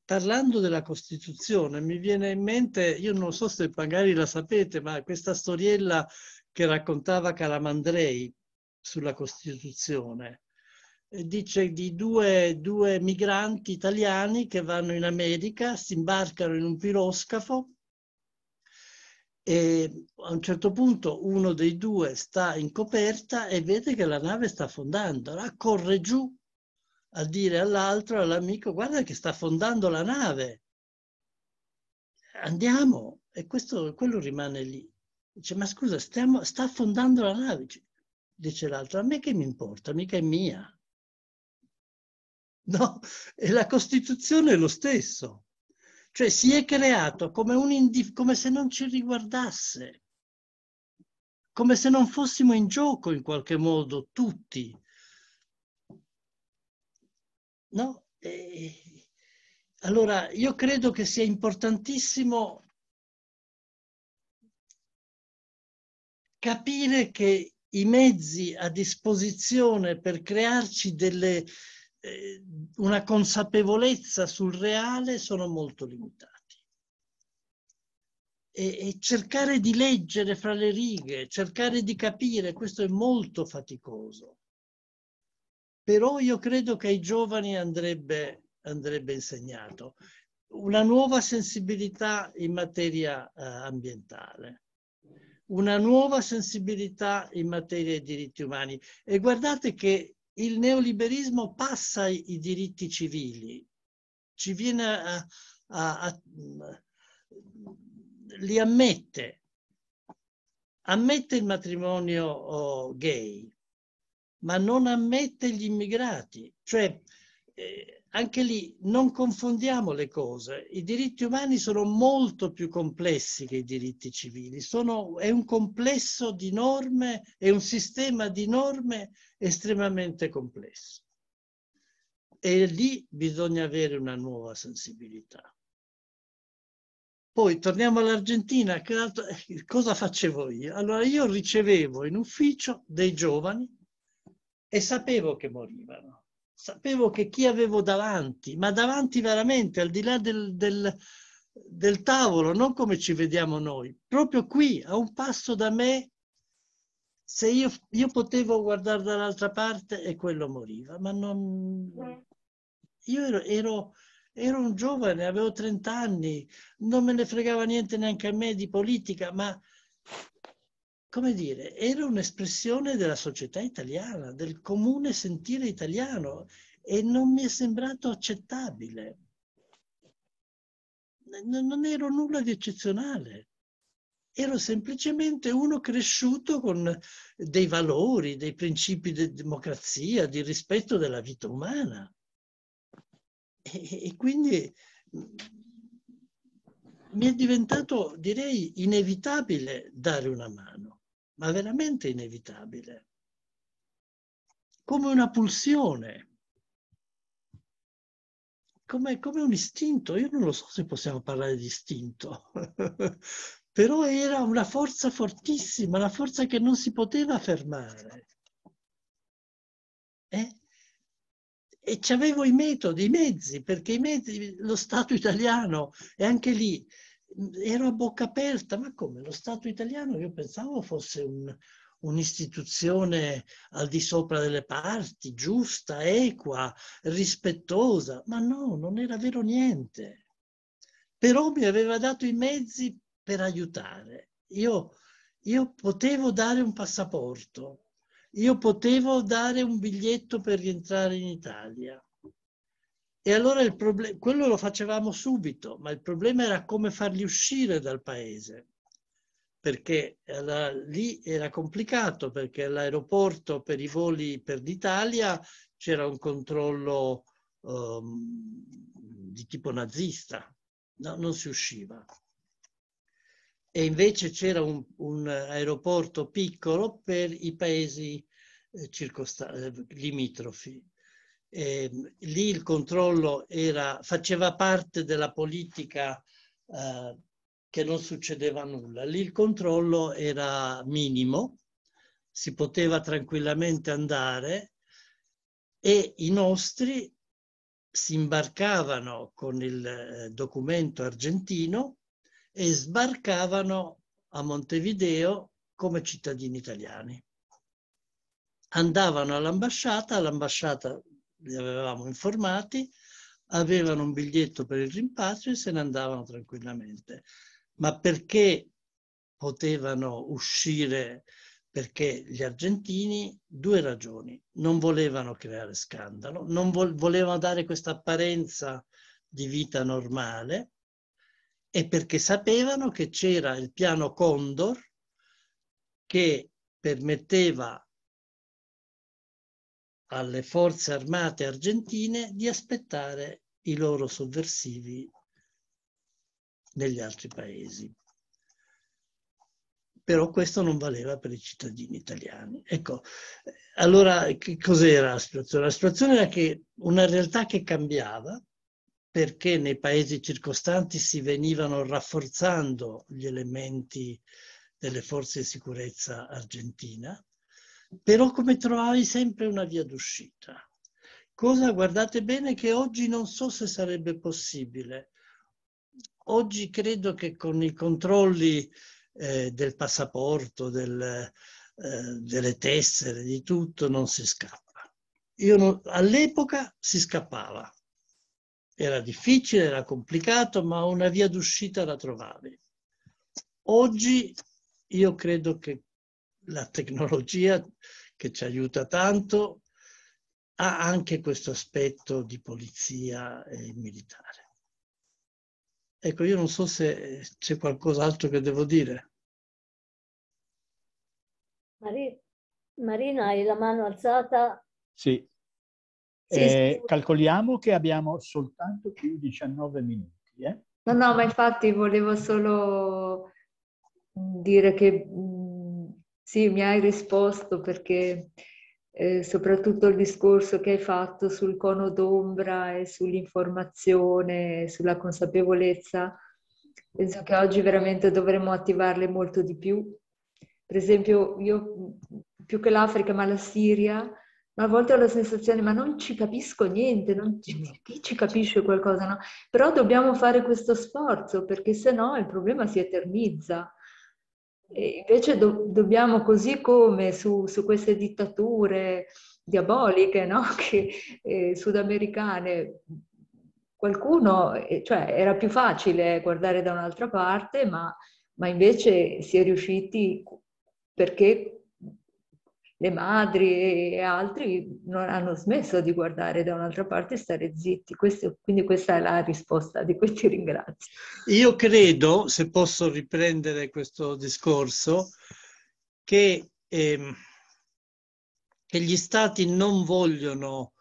Parlando della Costituzione mi viene in mente, io non so se magari la sapete, ma questa storiella che raccontava Calamandrei sulla Costituzione dice di due, due migranti italiani che vanno in America, si imbarcano in un piroscafo e a un certo punto uno dei due sta in coperta e vede che la nave sta affondando, allora corre giù a dire all'altro, all'amico, guarda che sta affondando la nave, andiamo. E questo, quello rimane lì. Dice, ma scusa, stiamo, sta affondando la nave. Dice l'altro, a me che mi importa, mica è mia. <laughs> no? E la Costituzione è lo stesso. Cioè si è creato come, come se non ci riguardasse, come se non fossimo in gioco in qualche modo tutti. No? E... Allora, io credo che sia importantissimo capire che i mezzi a disposizione per crearci delle, eh, una consapevolezza sul reale sono molto limitati. E, e cercare di leggere fra le righe, cercare di capire, questo è molto faticoso. Però io credo che ai giovani andrebbe, andrebbe insegnato una nuova sensibilità in materia eh, ambientale, una nuova sensibilità in materia di diritti umani. E guardate che il neoliberismo passa i diritti civili, ci viene a, a, a, li ammette, ammette il matrimonio oh, gay, ma non ammette gli immigrati. Cioè, eh, anche lì non confondiamo le cose. I diritti umani sono molto più complessi che i diritti civili. Sono, è un complesso di norme, è un sistema di norme estremamente complesso. E lì bisogna avere una nuova sensibilità. Poi torniamo all'Argentina, eh, cosa facevo io? Allora io ricevevo in ufficio dei giovani e sapevo che morivano, sapevo che chi avevo davanti, ma davanti veramente, al di là del, del, del tavolo, non come ci vediamo noi, proprio qui, a un passo da me, se io, io potevo guardare dall'altra parte e quello moriva, ma non... Mm. Io ero, ero, ero un giovane, avevo 30 anni, non me ne fregava niente neanche a me di politica, ma come dire, era un'espressione della società italiana, del comune sentire italiano e non mi è sembrato accettabile. Non ero nulla di eccezionale ero semplicemente uno cresciuto con dei valori, dei principi di democrazia, di rispetto della vita umana. E, e quindi mm, mi è diventato, direi, inevitabile dare una mano, ma veramente inevitabile, come una pulsione. Come, come, un istinto, io non lo so se possiamo parlare di istinto, <laughs> però era una forza fortissima, una forza che non si poteva fermare. Eh? E ci avevo i metodi, i mezzi, perché i mezzi, lo Stato italiano, e anche lì ero a bocca aperta, ma come lo Stato italiano? Io pensavo fosse un, un'istituzione al di sopra delle parti, giusta, equa, rispettosa, ma no, non era vero niente. Però mi aveva dato i mezzi per aiutare. Io, io potevo dare un passaporto, io potevo dare un biglietto per rientrare in Italia. E allora il problema, quello lo facevamo subito, ma il problema era come farli uscire dal paese, perché era, lì era complicato, perché l'aeroporto per i voli per l'Italia c'era un controllo um, di tipo nazista, no, non si usciva e invece c'era un, un, aeroporto piccolo per i paesi eh, eh, limitrofi. E, ehm, lì il controllo era, faceva parte della politica eh, che non succedeva nulla. Lì il controllo era minimo, si poteva tranquillamente andare e i nostri si imbarcavano con il eh, documento argentino e sbarcavano a Montevideo come cittadini italiani. Andavano all'ambasciata, all'ambasciata li avevamo informati, avevano un biglietto per il rimpatrio e se ne andavano tranquillamente. Ma perché potevano uscire? Perché gli argentini, due ragioni, non volevano creare scandalo, non volevano dare questa apparenza di vita normale e perché sapevano che c'era il piano Condor che permetteva alle forze armate argentine di aspettare i loro sovversivi negli altri paesi. Però questo non valeva per i cittadini italiani. Ecco, allora che cos'era la situazione? La situazione era che una realtà che cambiava perché nei paesi circostanti si venivano rafforzando gli elementi delle forze di sicurezza argentina, però come trovavi sempre una via d'uscita. Cosa, guardate bene, che oggi non so se sarebbe possibile. Oggi credo che con i controlli eh, del passaporto, del, eh, delle tessere, di tutto, non si scappa. Non, all'epoca si scappava era difficile, era complicato, ma una via d'uscita la trovavi. Oggi io credo che la tecnologia che ci aiuta tanto ha anche questo aspetto di polizia e militare. Ecco, io non so se c'è qualcos'altro che devo dire. Marina, hai la mano alzata? Sì. Sì, eh, sì. Calcoliamo che abbiamo soltanto più 19 minuti. Eh? No, no, ma infatti volevo solo mm, dire che mh, mm, sì, mi hai risposto perché eh, soprattutto il discorso che hai fatto sul cono d'ombra e sull'informazione, sulla consapevolezza, penso che oggi veramente dovremmo attivarle molto di più. Per esempio, io mm, più che l'Africa, ma la Siria, ma a volte ho la sensazione, ma non ci capisco niente, non ci, chi ci capisce qualcosa, no? Però dobbiamo fare questo sforzo perché se no il problema si eternizza. E invece do, dobbiamo, così come su, su queste dittature diaboliche, no? <laughs> Che, eh, sudamericane, qualcuno, eh, cioè era più facile guardare da un'altra parte, ma, ma invece si è riusciti perché le madri e altri non hanno smesso di guardare da un'altra parte e stare zitti. Questo, quindi questa è la risposta, di cui ti ringrazio. Io credo, se posso riprendere questo discorso, che, ehm, che gli stati non vogliono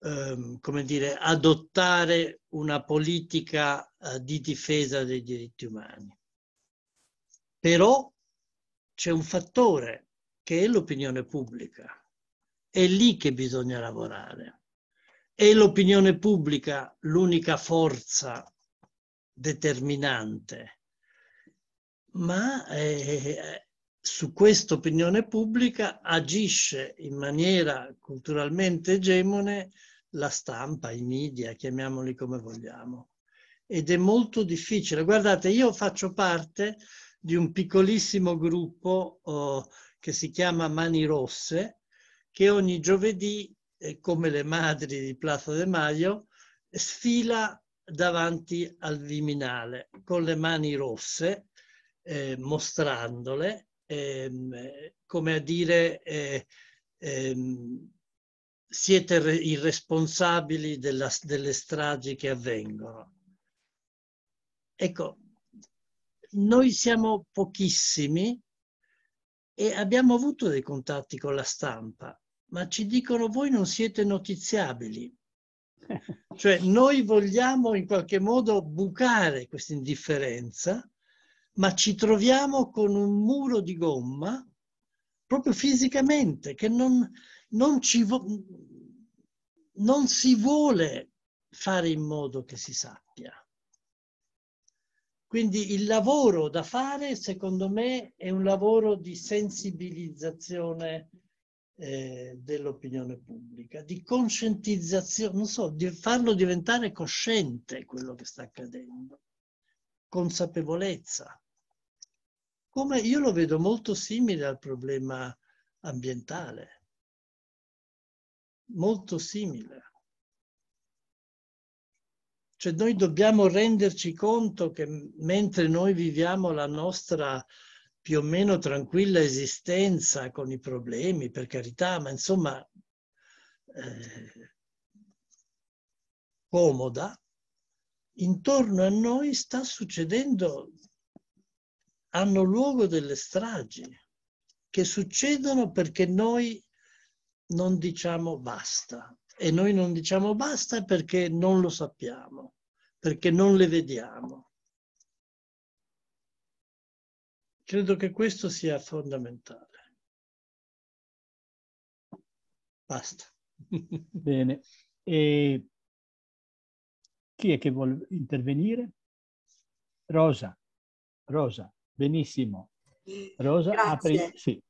ehm, come dire, adottare una politica eh, di difesa dei diritti umani. Però c'è un fattore che è l'opinione pubblica. È lì che bisogna lavorare. È l'opinione pubblica l'unica forza determinante, ma eh, su questa opinione pubblica agisce in maniera culturalmente egemone la stampa, i media, chiamiamoli come vogliamo. Ed è molto difficile. Guardate, io faccio parte di un piccolissimo gruppo oh, che si chiama Mani Rosse, che ogni giovedì, eh, come le madri di Plaza de Maio, sfila davanti al Viminale con le mani rosse, eh, mostrandole, ehm, come a dire eh, ehm, siete re- i responsabili della, delle stragi che avvengono. Ecco, noi siamo pochissimi e abbiamo avuto dei contatti con la stampa, ma ci dicono voi non siete notiziabili. <laughs> Cioè noi vogliamo in qualche modo bucare questa indifferenza, ma ci troviamo con un muro di gomma proprio fisicamente che non, non, ci vo- non si vuole fare in modo che si sappia. Quindi il lavoro da fare, secondo me, è un lavoro di sensibilizzazione eh, dell'opinione pubblica, di conscientizzazione, non so, di farlo diventare cosciente quello che sta accadendo, consapevolezza. Come io lo vedo molto simile al problema ambientale, molto simile. Cioè noi dobbiamo renderci conto che mentre noi viviamo la nostra più o meno tranquilla esistenza con i problemi, per carità, ma insomma eh, comoda, intorno a noi sta succedendo, hanno luogo delle stragi che succedono perché noi non diciamo basta e noi non diciamo basta perché non lo sappiamo, perché non le vediamo. Credo che questo sia fondamentale. Basta. <laughs> Bene. E chi è che vuole intervenire? Rosa. Rosa, benissimo. Rosa, Grazie. apri. Sì.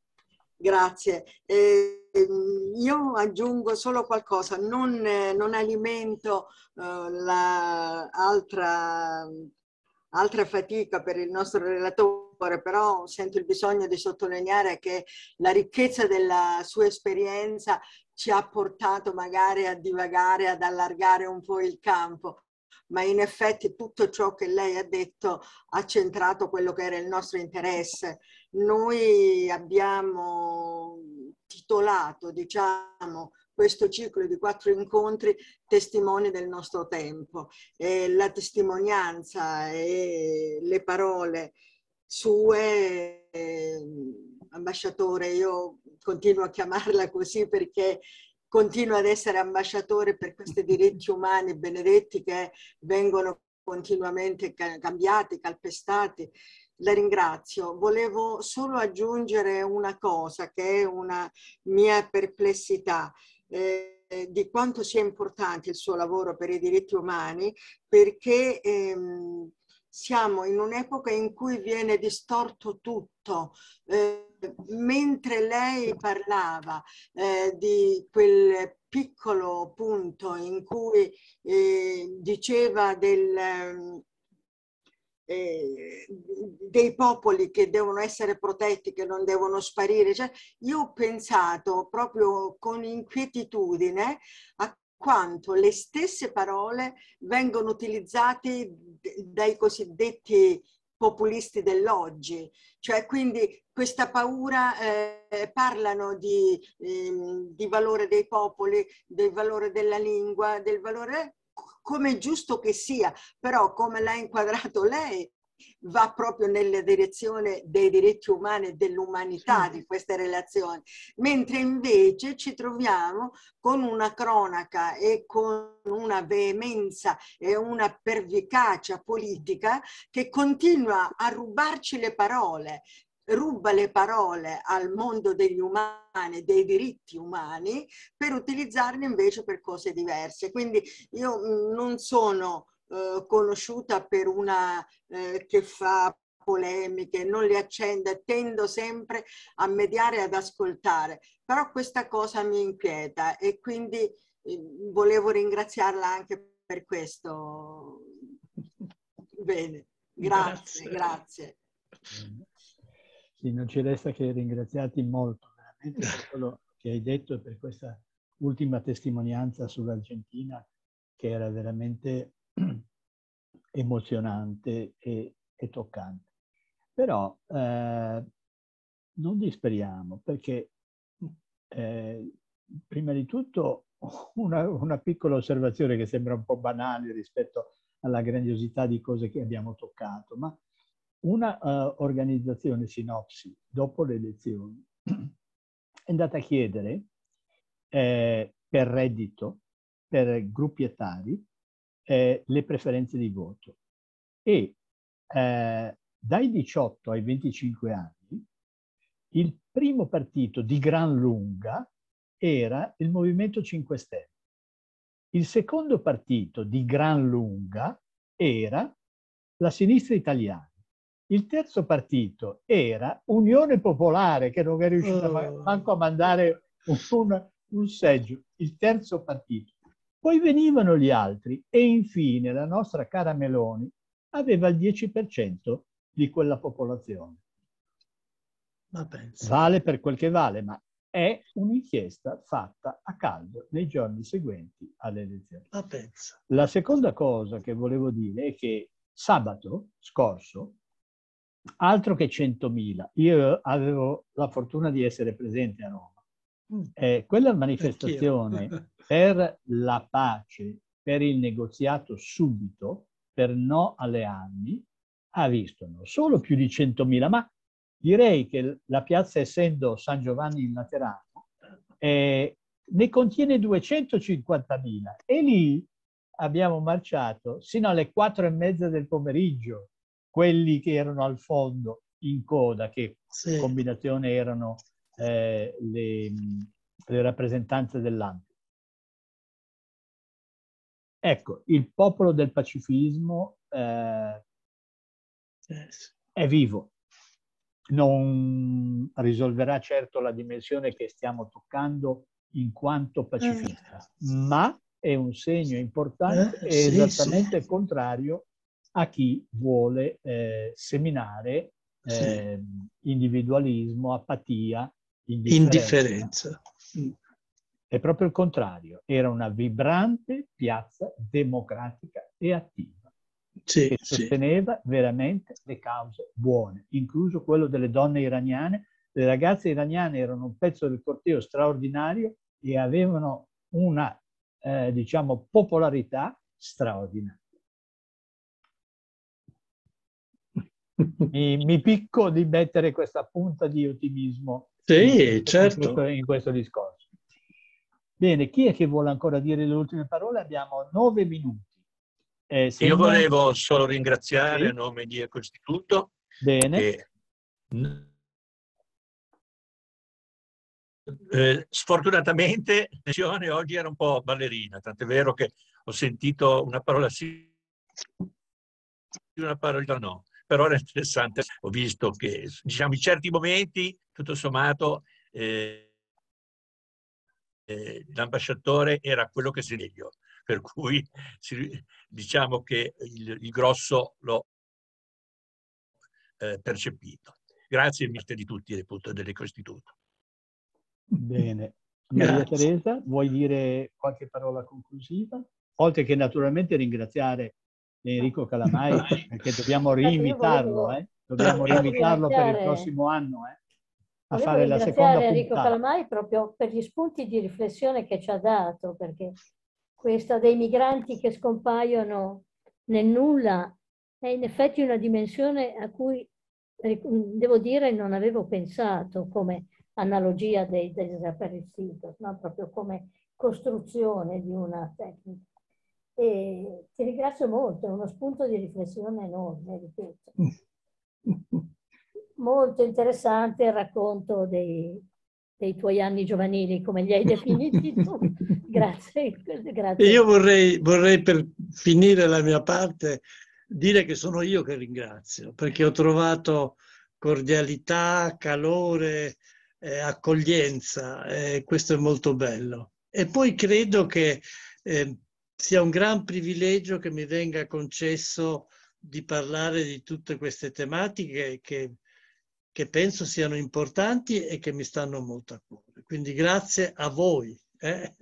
Grazie. Eh Ehm, io aggiungo solo qualcosa, non, non alimento uh, eh, l'altra altra fatica per il nostro relatore, però sento il bisogno di sottolineare che la ricchezza della sua esperienza ci ha portato magari a divagare, ad allargare un po' il campo ma in effetti tutto ciò che lei ha detto ha centrato quello che era il nostro interesse noi abbiamo titolato, diciamo, questo ciclo di quattro incontri testimoni del nostro tempo. E la testimonianza e le parole sue, eh, ambasciatore, io continuo a chiamarla così perché continua ad essere ambasciatore per questi diritti umani benedetti che vengono continuamente cambiati, calpestati la ringrazio. Volevo solo aggiungere una cosa che è una mia perplessità. Eh, di quanto sia importante il suo lavoro per i diritti umani perché ehm, siamo in un'epoca in cui viene distorto tutto. Eh, mentre lei parlava eh, di quel piccolo punto in cui eh, diceva del ehm, eh, dei popoli che devono essere protetti, che non devono sparire. Cioè, io ho pensato proprio con inquietudine a quanto le stesse parole vengono utilizzate dai cosiddetti populisti dell'oggi. Cioè, quindi questa paura, eh, parlano di, eh, di valore dei popoli, del valore della lingua, del valore come giusto che sia, però come l'ha inquadrato lei, va proprio nella direzione dei diritti umani e dell'umanità di queste relazioni, mentre invece ci troviamo con una cronaca e con una veemenza e una pervicacia politica che continua a rubarci le parole ruba le parole al mondo degli umani, dei diritti umani, per utilizzarle invece per cose diverse. Quindi io mm, non sono eh, conosciuta per una eh, che fa polemiche, non le accende, tendo sempre a mediare e ad ascoltare, però questa cosa mi inquieta e quindi eh, volevo ringraziarla anche per questo. Bene, grazie. grazie. grazie. Mm. Sì, non ci resta che ringraziarti molto, veramente, per <laughs> quello che hai detto e per questa ultima testimonianza sull'Argentina che era veramente <clears throat> emozionante e, e toccante. Però eh, non disperiamo perché eh, prima di tutto <laughs> una, una, piccola osservazione che sembra un po' banale rispetto alla grandiosità di cose che abbiamo toccato, ma una uh, organizzazione Sinopsi, dopo le elezioni, <clears throat> è andata a chiedere eh, per reddito, per gruppi etari, eh, le preferenze di voto. E eh, dai 18 ai 25 anni, il primo partito di gran lunga era il Movimento 5 Stelle. Il secondo partito di gran lunga era la sinistra italiana. Il terzo partito era Unione Popolare, che non è riuscita oh. manco a mandare un, un seggio. Il terzo partito. Poi venivano gli altri e infine la nostra cara Meloni aveva il 10% di quella popolazione. Vale per quel che vale, ma è un'inchiesta fatta a caldo nei giorni seguenti alle elezioni. La seconda cosa che volevo dire è che sabato scorso altro che 100.000. Io avevo la fortuna di essere presente a Roma. Eh, quella manifestazione <laughs> per la pace, per il negoziato subito, per no alle armi, ha visto non solo più di 100.000, ma direi che la piazza, essendo San Giovanni in Laterano, eh, ne contiene 250.000 e lì abbiamo marciato sino alle quattro e mezza del pomeriggio quelli che erano al fondo in coda, che sì. combinazione erano eh, le, le rappresentanze dell'anno. Ecco, il popolo del pacifismo eh, eh è vivo, non risolverà certo la dimensione che stiamo toccando in quanto pacifista, eh. ma è un segno importante eh, e sì, esattamente sì. contrario a chi vuole eh, seminare eh, sì. Ehm, individualismo, apatia, indifferenza. indifferenza. Mm. È proprio il contrario, era una vibrante piazza democratica e attiva sì, che sosteneva sì. veramente le cause buone, incluso quello delle donne iraniane. Le ragazze iraniane erano un pezzo del corteo straordinario e avevano una, eh, diciamo, popolarità straordinaria. <laughs> mi, mi, picco di mettere questa punta di ottimismo sì, in, certo. in questo discorso. Bene, chi è che vuole ancora dire le ultime parole? Abbiamo nove minuti. Eh, Io non... volevo solo ringraziare sì. a nome di Ecostituto. Bene. E... Eh, sfortunatamente la sessione oggi era un po' ballerina, tant'è vero che ho sentito una parola sì, una parola no però era interessante. Ho visto che, diciamo, in certi momenti, tutto sommato, eh, eh, l'ambasciatore era quello che si sveglio, per cui si, diciamo che il, il grosso l'ho eh, percepito. Grazie, mister di tutti del punto dell'Ecostituto. Bene. Maria Teresa, vuoi dire qualche parola conclusiva? Oltre che naturalmente ringraziare Enrico Calamai, perché dobbiamo riimitarlo, eh? dobbiamo riimitarlo per il prossimo anno. Eh? a Volevo fare la seconda Enrico Calamai proprio per gli spunti di riflessione che ci ha dato, perché questa dei migranti che scompaiono nel nulla è in effetti una dimensione a cui, eh, devo dire, non avevo pensato come analogia dei, dei desaparecidos, ma proprio come costruzione di una tecnica. E ti ringrazio molto, è uno spunto di riflessione enorme, ripeto. Mm. molto interessante il racconto dei, dei, tuoi anni giovanili, come li hai definiti tu. <laughs> grazie, grazie. Io vorrei, vorrei, per finire la mia parte dire che sono io che ringrazio, perché ho trovato cordialità, calore, eh, accoglienza, eh, questo è molto bello. E poi credo che eh, sia un gran privilegio che mi venga concesso di parlare di tutte queste tematiche che, che penso siano importanti e che mi stanno molto a cuore. Quindi grazie a voi. Eh?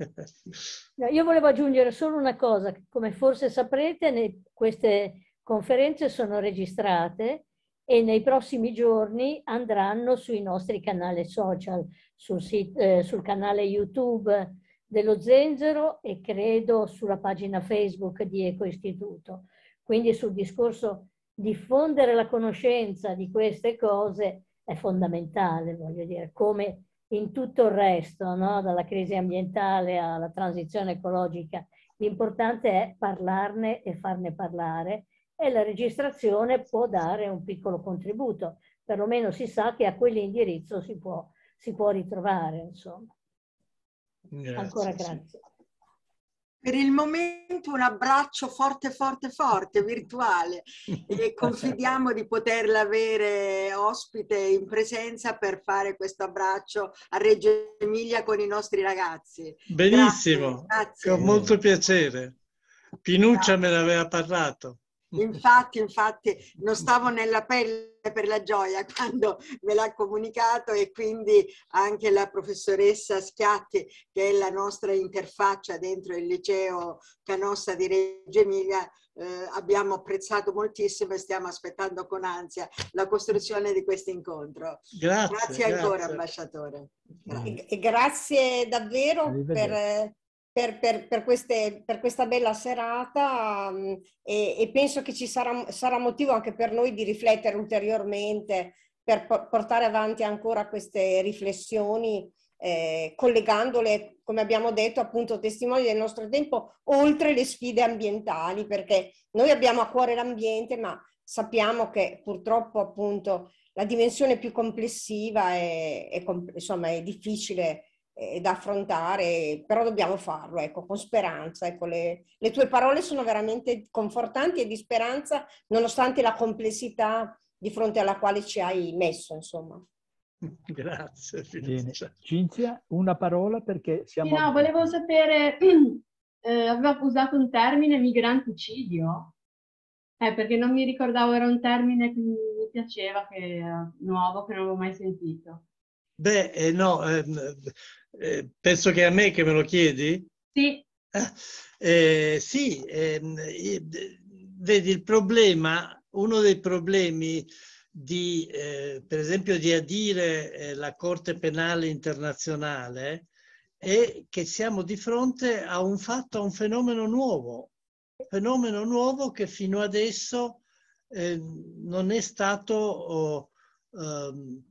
Io volevo aggiungere solo una cosa, come forse saprete queste conferenze sono registrate e nei prossimi giorni andranno sui nostri canali social, sul, sito, eh, sul canale YouTube dello zenzero e credo sulla pagina Facebook di Eco Istituto. Quindi sul discorso diffondere la conoscenza di queste cose è fondamentale, voglio dire, come in tutto il resto, no? dalla crisi ambientale alla transizione ecologica. L'importante è parlarne e farne parlare e la registrazione può dare un piccolo contributo, perlomeno si sa che a quell'indirizzo si può, si può ritrovare. Insomma. Grazie. Ancora grazie. Per il momento un abbraccio forte, forte, forte, virtuale e <laughs> confidiamo di poterla avere ospite in presenza per fare questo abbraccio a Reggio Emilia con i nostri ragazzi. Benissimo, grazie, grazie. con molto piacere. Pinuccia grazie. me l'aveva parlato. Infatti, infatti, non stavo nella pelle per la gioia quando me l'ha comunicato e quindi anche la professoressa Schiatti, che è la nostra interfaccia dentro il liceo Canossa di Reggio Emilia, eh, abbiamo apprezzato moltissimo e stiamo aspettando con ansia la costruzione di questo incontro. Grazie, grazie ancora, grazie. ambasciatore. Grazie, grazie davvero per per, per, per, queste, per questa bella serata mm, e, e, penso che ci sarà, sarà motivo anche per noi di riflettere ulteriormente per portare avanti ancora queste riflessioni eh, collegandole, come abbiamo detto, appunto testimoni del nostro tempo, oltre le sfide ambientali, perché noi abbiamo a cuore l'ambiente, ma sappiamo che purtroppo appunto la dimensione più complessiva è, è, insomma, è difficile eh, da affrontare, però dobbiamo farlo, ecco, con speranza. Ecco, le, le, tue parole sono veramente confortanti e di speranza, nonostante la complessità di fronte alla quale ci hai messo, insomma. <laughs> Grazie, Cinzia. Cinzia, una parola perché siamo... Sì, no, volevo sapere, <clears throat> eh, aveva usato un termine migranticidio, eh, perché non mi ricordavo, era un termine che mi piaceva, che, nuovo, che non avevo mai sentito. Beh, eh, no, ehm, eh, penso che a me che me lo chiedi. Sì. Ah, eh, sì, ehm, vedi il problema, uno dei problemi di, eh, per esempio, di adire eh, la Corte Penale Internazionale è che siamo di fronte a un fatto, a un fenomeno nuovo, fenomeno nuovo che fino adesso eh, non è stato oh, eh,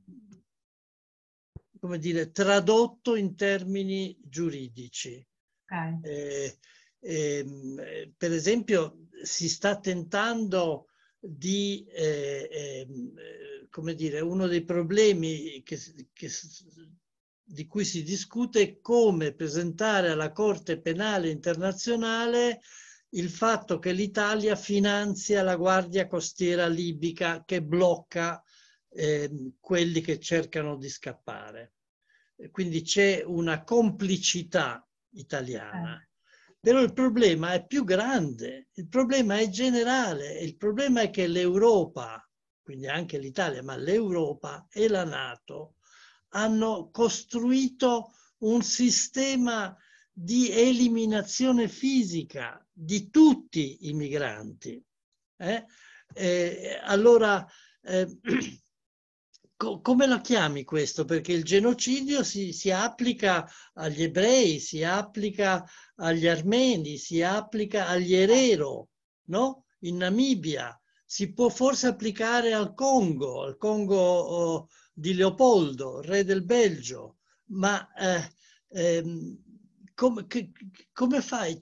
come dire, tradotto in termini giuridici. Okay. Eh, eh, per esempio, si sta tentando di, eh, ehm, come dire, uno dei problemi che, che, di cui si discute è come presentare alla Corte Penale Internazionale il fatto che l'Italia finanzia la Guardia Costiera libica che blocca eh, quelli che cercano di scappare quindi c'è una complicità italiana. Eh. Però il problema è più grande, il problema è generale, il problema è che l'Europa, quindi anche l'Italia, ma l'Europa e la Nato hanno costruito un sistema di eliminazione fisica di tutti i migranti. Eh? eh allora, eh, <clears throat> co come la chiami questo? Perché il genocidio si, si, applica agli ebrei, si applica agli armeni, si applica agli Erero, no? In Namibia. Si può forse applicare al Congo, al Congo oh, di Leopoldo, re del Belgio, ma eh, ehm, com che, come fai?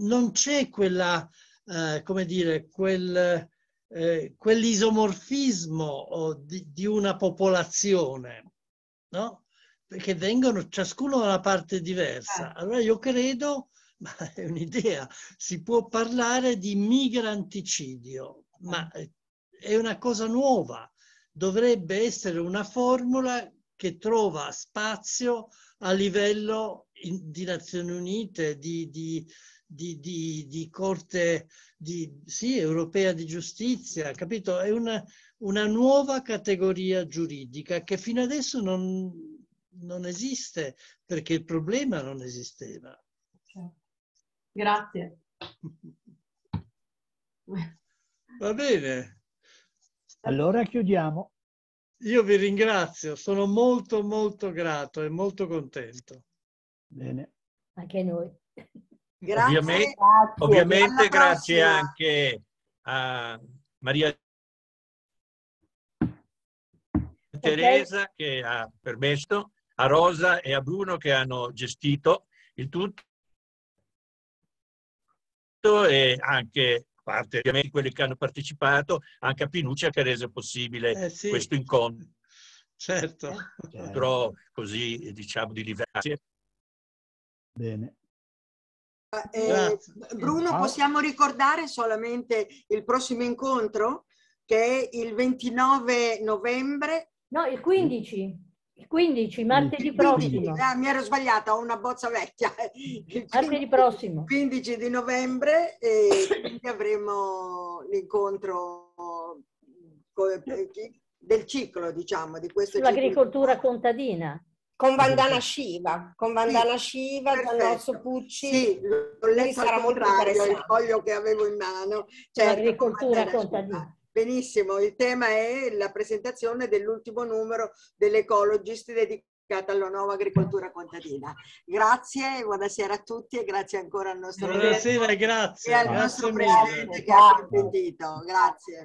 non c'è quella, eh, come dire, quel eh, quell'isomorfismo oh, di, di, una popolazione, no? Perché vengono ciascuno da una parte diversa. Certo. Allora io credo, <laughs> ma è un'idea, si può parlare di migranticidio, ma mm. è una cosa nuova. Dovrebbe essere una formula che trova spazio a livello di Nazioni Unite, di, di, di, di, di corte di, sì, europea di giustizia, capito? È una, una, nuova categoria giuridica che fino adesso non, non esiste perché il problema non esisteva. Certo. Grazie. <laughs> Va bene. Allora chiudiamo. Io vi ringrazio, sono molto molto grato e molto contento. Bene. Anche noi. Grazie. Ovviamente, grazie, ovviamente grazie anche a Maria Teresa che ha permesso, a Rosa e a Bruno che hanno gestito il tutto e anche a parte ovviamente quelli che hanno partecipato, anche a Pinuccia che ha reso possibile eh sì. questo incontro. Certo. Eh, certo. Andrò così, diciamo, di livello. Bene. Eh, Bruno, possiamo ricordare solamente il prossimo incontro che è il 29 novembre? No, il 15. Il 15, martedì il 15, prossimo. Ah, mi ero sbagliata, ho una bozza vecchia. Il martedì prossimo. 15 di novembre e quindi avremo l'incontro eh, del ciclo, diciamo, di questo Sull'agricoltura contadina con Vandana Shiva, con Vandana sì, Shiva, Giannozzo Pucci. Sì, l'ho letto sarà molto interessante. il foglio che avevo in mano. Certo, L'agricoltura contadina. Benissimo, il tema è la presentazione dell'ultimo numero dell'Ecologist dedicata alla nuova agricoltura contadina. Grazie, buonasera a tutti e grazie ancora al nostro Buonasera, grazie. E al grazie nostro mille. presidente che ha consentito. Grazie.